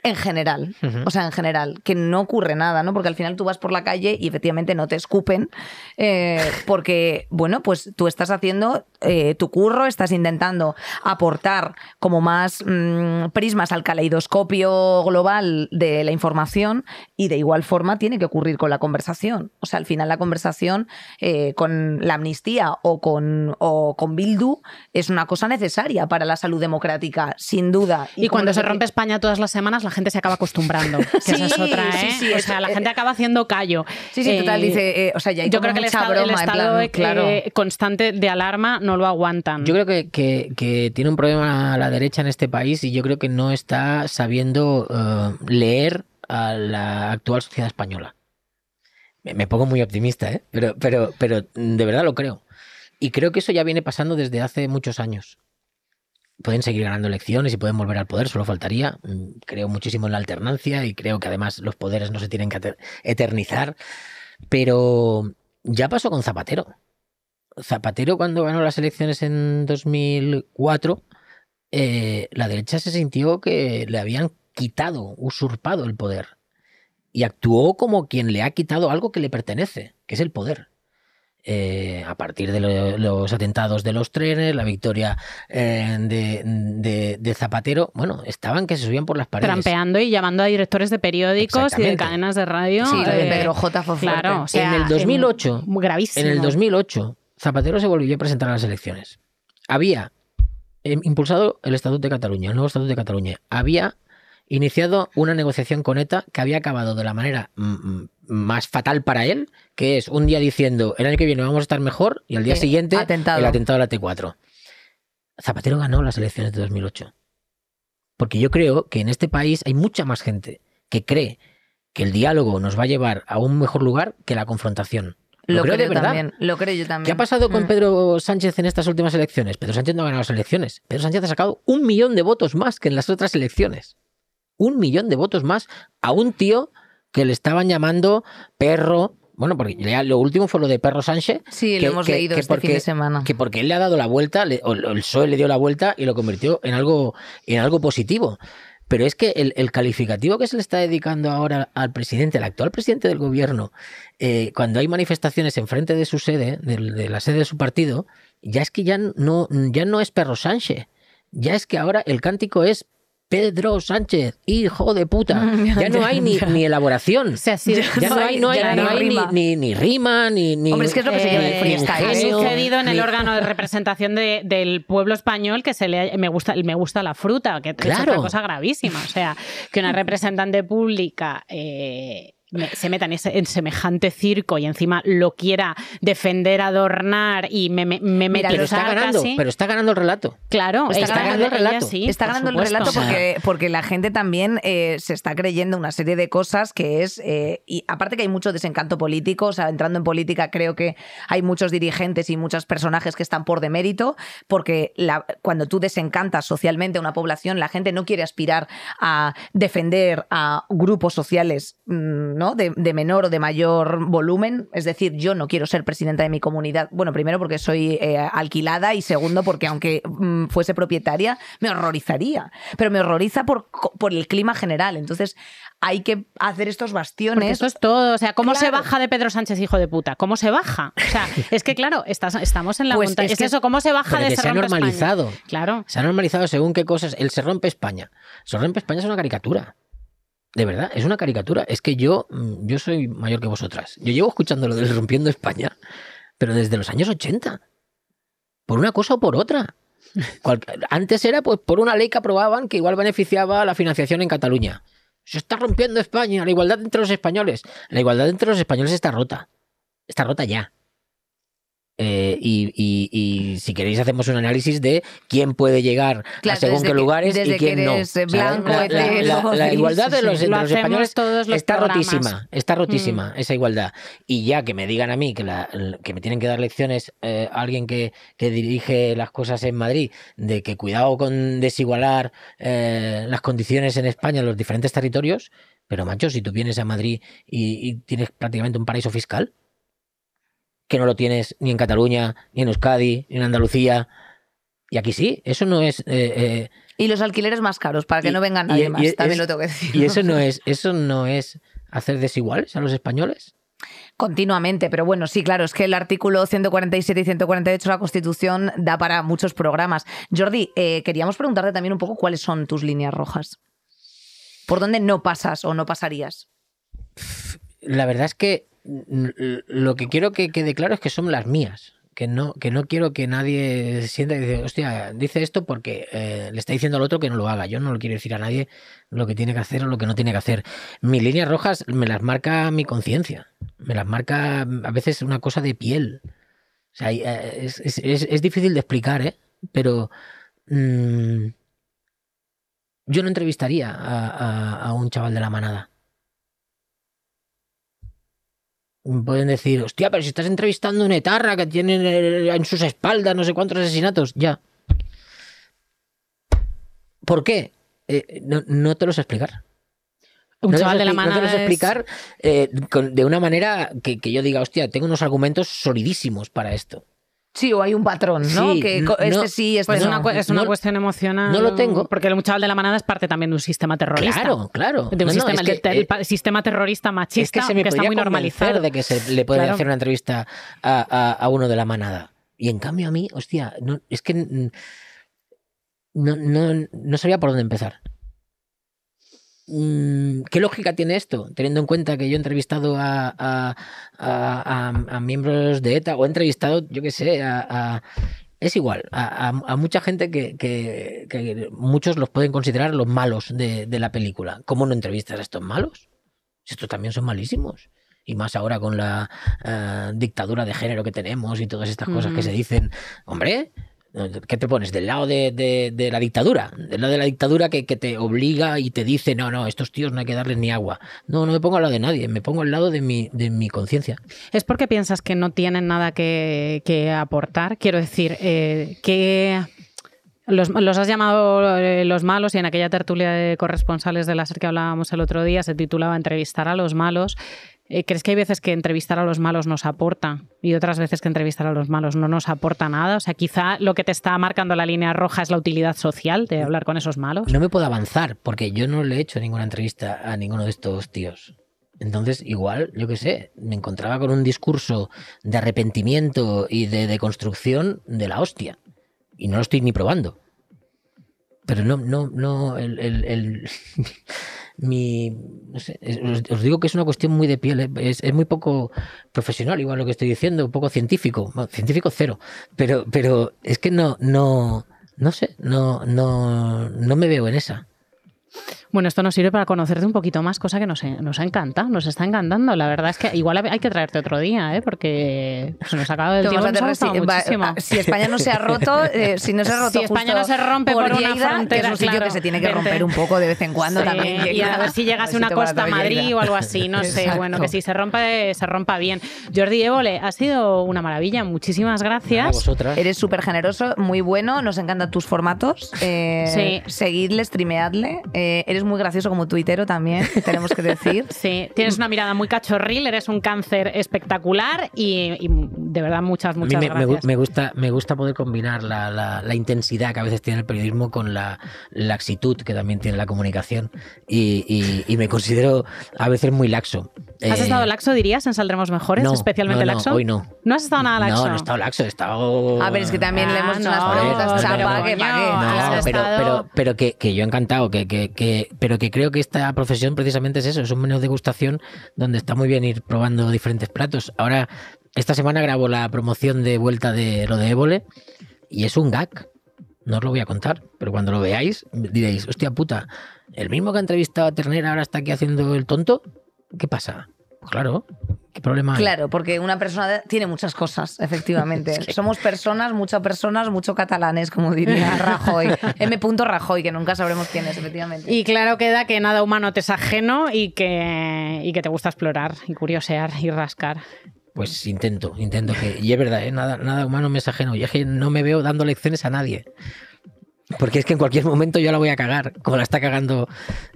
en general, o sea, en general, que no ocurre nada, ¿no? Porque al final tú vas por la calle y efectivamente no te escupen, eh, porque, bueno, pues tú estás haciendo eh, tu curro, estás intentando aportar como más mm, prismas al caleidoscopio global de la información y de igual forma tiene que ocurrir con la conversación. O sea, al final la conversación eh, con la amnistía o con, con Bildu es una cosa necesaria para la salud democrática, sin duda. Y, cuando se rompe España todas las semanas, la gente se acaba acostumbrando. la gente acaba haciendo callo. Yo creo que el estado, eh, constante de alarma no lo aguantan. Yo creo que, tiene un problema la derecha en este país y yo creo que no está sabiendo eh, leer a la actual sociedad española. Me, pongo muy optimista, ¿eh? Pero, pero, pero de verdad lo creo. Y creo que eso ya viene pasando desde hace muchos años pueden seguir ganando elecciones y pueden volver al poder, solo faltaría. Mm, creo muchísimo en la alternancia y creo que además los poderes no se tienen que eternizar. Pero ya pasó con Zapatero. Zapatero cuando ganó las elecciones en 2004, eh, la derecha se sintió que le habían quitado, usurpado el poder. Y actuó como quien le ha quitado algo que le pertenece, que es el poder. Eh, a partir de los atentados de los trenes, la victoria eh, de, Zapatero, bueno, estaban que se subían por las paredes. Trampeando y llamando a directores de periódicos y de cadenas de radio. Sí, de eh, Pedro J. claro, sea, en el 2008, en, gravísimo. en el 2008, Zapatero se volvió a presentar a las elecciones. Había impulsado el Estatuto de Cataluña, el nuevo Estatuto de Cataluña. Había iniciado una negociación con ETA que había acabado de la manera mm, mm, más fatal para él, que es un día diciendo el año que viene vamos a estar mejor y al día siguiente el atentado a la T4. Zapatero ganó las elecciones de 2008. Porque yo creo que en este país hay mucha más gente que cree que el diálogo nos va a llevar a un mejor lugar que la confrontación. Lo, creo, verdad. lo creo yo también. ¿Qué ha pasado con mm. Pedro Sánchez en estas últimas elecciones? Pedro Sánchez no ha ganado las elecciones. Pedro Sánchez ha sacado un millón de votos más que en las otras elecciones un millón de votos más a un tío que le estaban llamando perro. Bueno, porque lo último fue lo de Perro Sánchez. Sí, que, lo hemos leído este porque, fin de semana. Que porque él le ha dado la vuelta, el PSOE le dio la vuelta y lo convirtió en algo, en algo positivo. Pero es que el, calificativo que se le está dedicando ahora al presidente, al actual presidente del gobierno, eh, cuando hay manifestaciones enfrente de su sede, de, la sede de su partido, ya es que ya no, ya no es perro Sánchez. Ya es que ahora el cántico es Pedro Sánchez, hijo de puta. Ya no hay ni, elaboración. O sea, sí, ya, no hay, no hay, ni, rima, ni, ni, rima, ni, Hombre, es que es lo que se llama el freestyle. Ha sucedido en el órgano de representación del pueblo español que se le me gusta, me gusta la fruta, que es una cosa gravísima. O sea, que una representante pública eh, se metan en, semejante circo y encima lo quiera defender, adornar y me, me, pero está ganando, pero está ganando el relato. Claro, está, ganando, el relato. está ganando el relato porque, la gente también eh, se está creyendo una serie de cosas que es eh, y aparte que hay mucho desencanto político, o sea, entrando en política creo que hay muchos dirigentes y muchos personajes que están por demérito porque cuando tú desencantas socialmente a una población, la gente no quiere aspirar a defender a grupos sociales mm, de, menor o de mayor volumen. Es decir, yo no quiero ser presidenta de mi comunidad. Bueno, primero porque soy eh, alquilada y segundo porque aunque mm, fuese propietaria, me horrorizaría. Pero me horroriza por, por el clima general. Entonces, hay que hacer estos bastiones. eso es todo. O sea, ¿cómo se baja de Pedro Sánchez, hijo de puta? ¿Cómo se baja? O sea, es que claro, estamos en la pues montaña. Es, eso, ¿cómo se baja de se ha normalizado. Claro. Se ha normalizado según qué cosas. El se rompe España. Se rompe España es una caricatura. De verdad, es una caricatura. Es que yo, mm, yo soy mayor que vosotras. Yo llevo escuchando lo de Rompiendo España, pero desde los años 80. Por una cosa o por otra. Antes era pues por una ley que aprobaban que igual beneficiaba la financiación en Cataluña. Se está rompiendo España, la igualdad entre los españoles. La igualdad entre los españoles está rota. Está rota ya. Eh, y, si queréis hacemos un análisis de quién puede llegar a según qué lugares y quién no. Blanco, la, igualdad de los, españoles está rotísima, está mm. rotísima esa igualdad. Y ya que me digan a mí que, me tienen que dar lecciones eh, alguien que, dirige las cosas en Madrid, de que cuidado con desigualar eh, las condiciones en España en los diferentes territorios, pero macho, si tú vienes a Madrid y tienes prácticamente un paraíso fiscal, que no lo tienes ni en Cataluña, ni en Euskadi, ni en Andalucía. Y aquí sí, eso no es... Eh, eh, y los alquileres más caros, para que no vengan nadie más, también lo tengo que decir. ¿Y eso no, es, eso no es hacer desiguales a los españoles? Continuamente, pero bueno, sí, claro, es que el artículo 147 y 148 de la Constitución da para muchos programas. Jordi, eh, queríamos preguntarte también un poco cuáles son tus líneas rojas. ¿Por dónde no pasas o no pasarías? La verdad es que lo que quiero que quede claro es que son las mías. Que no, que no quiero que nadie sienta y dice, hostia, dice esto porque eh, le está diciendo al otro que no lo haga. Yo no le quiero decir a nadie lo que tiene que hacer o lo que no tiene que hacer. Mis líneas rojas me las marca mi conciencia. Me las marca a veces una cosa de piel. O sea, eh, es, difícil de explicar, ¿eh? Pero. Mm, yo no entrevistaría a un chaval de la manada pueden decir, hostia, pero si estás entrevistando a una etarra que tiene en sus espaldas no sé cuántos asesinatos, ya. ¿Por qué? Eh, no, te los explicar. Un no chaval de la mano. No te lo explicar eh, de una manera que, que yo diga, hostia, tengo unos argumentos solidísimos para esto. Sí, o hay un patrón, ¿no? este sí, este pues no. es una cuestión emocional. No lo tengo. Porque el muchacho de la manada es parte también de un sistema terrorista. Claro, claro. De un sistema, el, que, el, eh, sistema terrorista machista es que, se me está muy de que se le puede hacer una entrevista a, uno de la manada. Y en cambio a mí, hostia, es que no sabía por dónde empezar. Mm, ¿Qué lógica tiene esto? Teniendo en cuenta que yo he entrevistado a, miembros de ETA o he entrevistado, yo qué sé, a, es igual, a, mucha gente que, muchos los pueden considerar los malos de, la película. ¿Cómo no entrevistas a estos malos? Si Estos también son malísimos. Y más ahora con la eh, dictadura de género que tenemos y todas estas cosas que se dicen. Hombre, ¿Qué te pones? ¿Del lado de, la dictadura? ¿Del lado de la dictadura que, te obliga y te dice, no, no, estos tíos no hay que darles ni agua? No, no me pongo al lado de nadie, me pongo al lado de mi, de mi conciencia. ¿Es porque piensas que no tienen nada que, aportar? Quiero decir, eh, ¿qué los, has llamado eh, los malos y en aquella tertulia de corresponsales de la SER que hablábamos el otro día se titulaba Entrevistar a los malos. Eh, ¿Crees que hay veces que entrevistar a los malos nos aporta y otras veces que entrevistar a los malos no nos aporta nada? O sea, quizá lo que te está marcando la línea roja es la utilidad social de hablar con esos malos. No me puedo avanzar porque yo no le he hecho ninguna entrevista a ninguno de estos tíos. Entonces, igual, yo qué sé, me encontraba con un discurso de arrepentimiento y de deconstrucción de la hostia y no lo estoy ni probando. Pero no, no, no, el, el, mi, no sé, os, digo que es una cuestión muy de piel, ¿eh? es, muy poco profesional, igual lo que estoy diciendo, un poco científico, científico cero, pero, pero es que no, no, no sé, no, no, no me veo en esa. Bueno, esto nos sirve para conocerte un poquito más, cosa que nos, nos ha nos está encantando. La verdad es que igual hay que traerte otro día, ¿eh? porque se nos acabado el tiempo. Si España no se ha roto, eh, si no se ha roto, España no se rompe por, es un sitio que se tiene que romper un poco de vez en cuando también. Y a ver si llegas a una costa a Madrid o algo así, no sé. Bueno, que si se rompe, se rompa bien. Jordi Évole, ha sido una maravilla, muchísimas gracias. Eres súper generoso, muy bueno, nos encantan tus formatos. Eh, sí. Seguidle, streameadle. Eh, eres muy gracioso como tuitero también, tenemos que decir. sí, tienes una mirada muy cachorril, eres un cáncer espectacular y, de verdad muchas, muchas gracias. Me, gusta, me gusta poder combinar la, la, intensidad que a veces tiene el periodismo con la laxitud que también tiene la comunicación y, y, me considero a veces muy laxo. ¿Has eh, estado laxo, dirías, en Saldremos Mejores? especialmente no, no, laxo. Hoy no. No has estado nada laxo. No, no he estado laxo, he estado. A ah, ver, es que también le hemos hecho ah, unas preguntas chapa, que pagué. pero, pero, pero que, que yo encantado, que, que, pero que creo que esta profesión precisamente es eso, es un menú de degustación donde está muy bien ir probando diferentes platos. Ahora, esta semana grabo la promoción de vuelta de lo de Évole y es un gag. No os lo voy a contar, pero cuando lo veáis diréis, hostia puta, el mismo que ha entrevistado a Ternera ahora está aquí haciendo el tonto. ¿Qué pasa? Claro. ¿Qué problema Claro, porque una persona tiene muchas cosas, efectivamente. Somos personas, muchas personas, mucho catalanes, como diría Rajoy. M. Rajoy, que nunca sabremos quién es, efectivamente. Y claro queda que nada humano te es ajeno y que, que te gusta explorar y curiosear y rascar. Pues intento, intento que. Y es verdad, ¿eh? nada, nada humano me es ajeno. Y es que no me veo dando lecciones a nadie. Porque es que en cualquier momento yo la voy a cagar, como la está cagando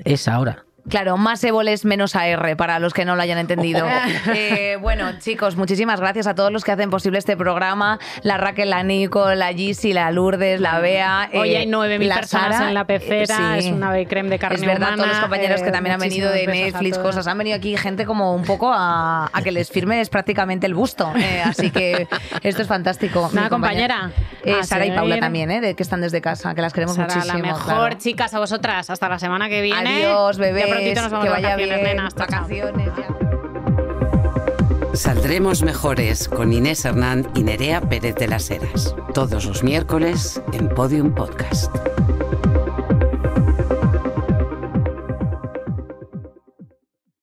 esa ahora. Claro, más éboles, menos AR, para los que no lo hayan entendido. Eh, bueno, chicos, muchísimas gracias a todos los que hacen posible este programa. La Raquel, la Nico, la Gisi, la Lourdes, la Bea. Hoy hay 9.000 eh, personas en la pecera, eh, es una creme de carne Es verdad, todos los compañeros que también han venido de Netflix, cosas, han venido aquí gente como un poco a, que les es prácticamente el busto. así que esto es fantástico. Una compañera. Ah, Sara y Paula también, eh, que están desde casa, que las queremos muchísimo. la mejor, chicas, a vosotras. Hasta la semana que viene. Adiós, bebé que vaya bien, Vacaciones, Saldremos mejores con Inés Hernán y Nerea Pérez de las Heras. Todos los miércoles en Podium Podcast.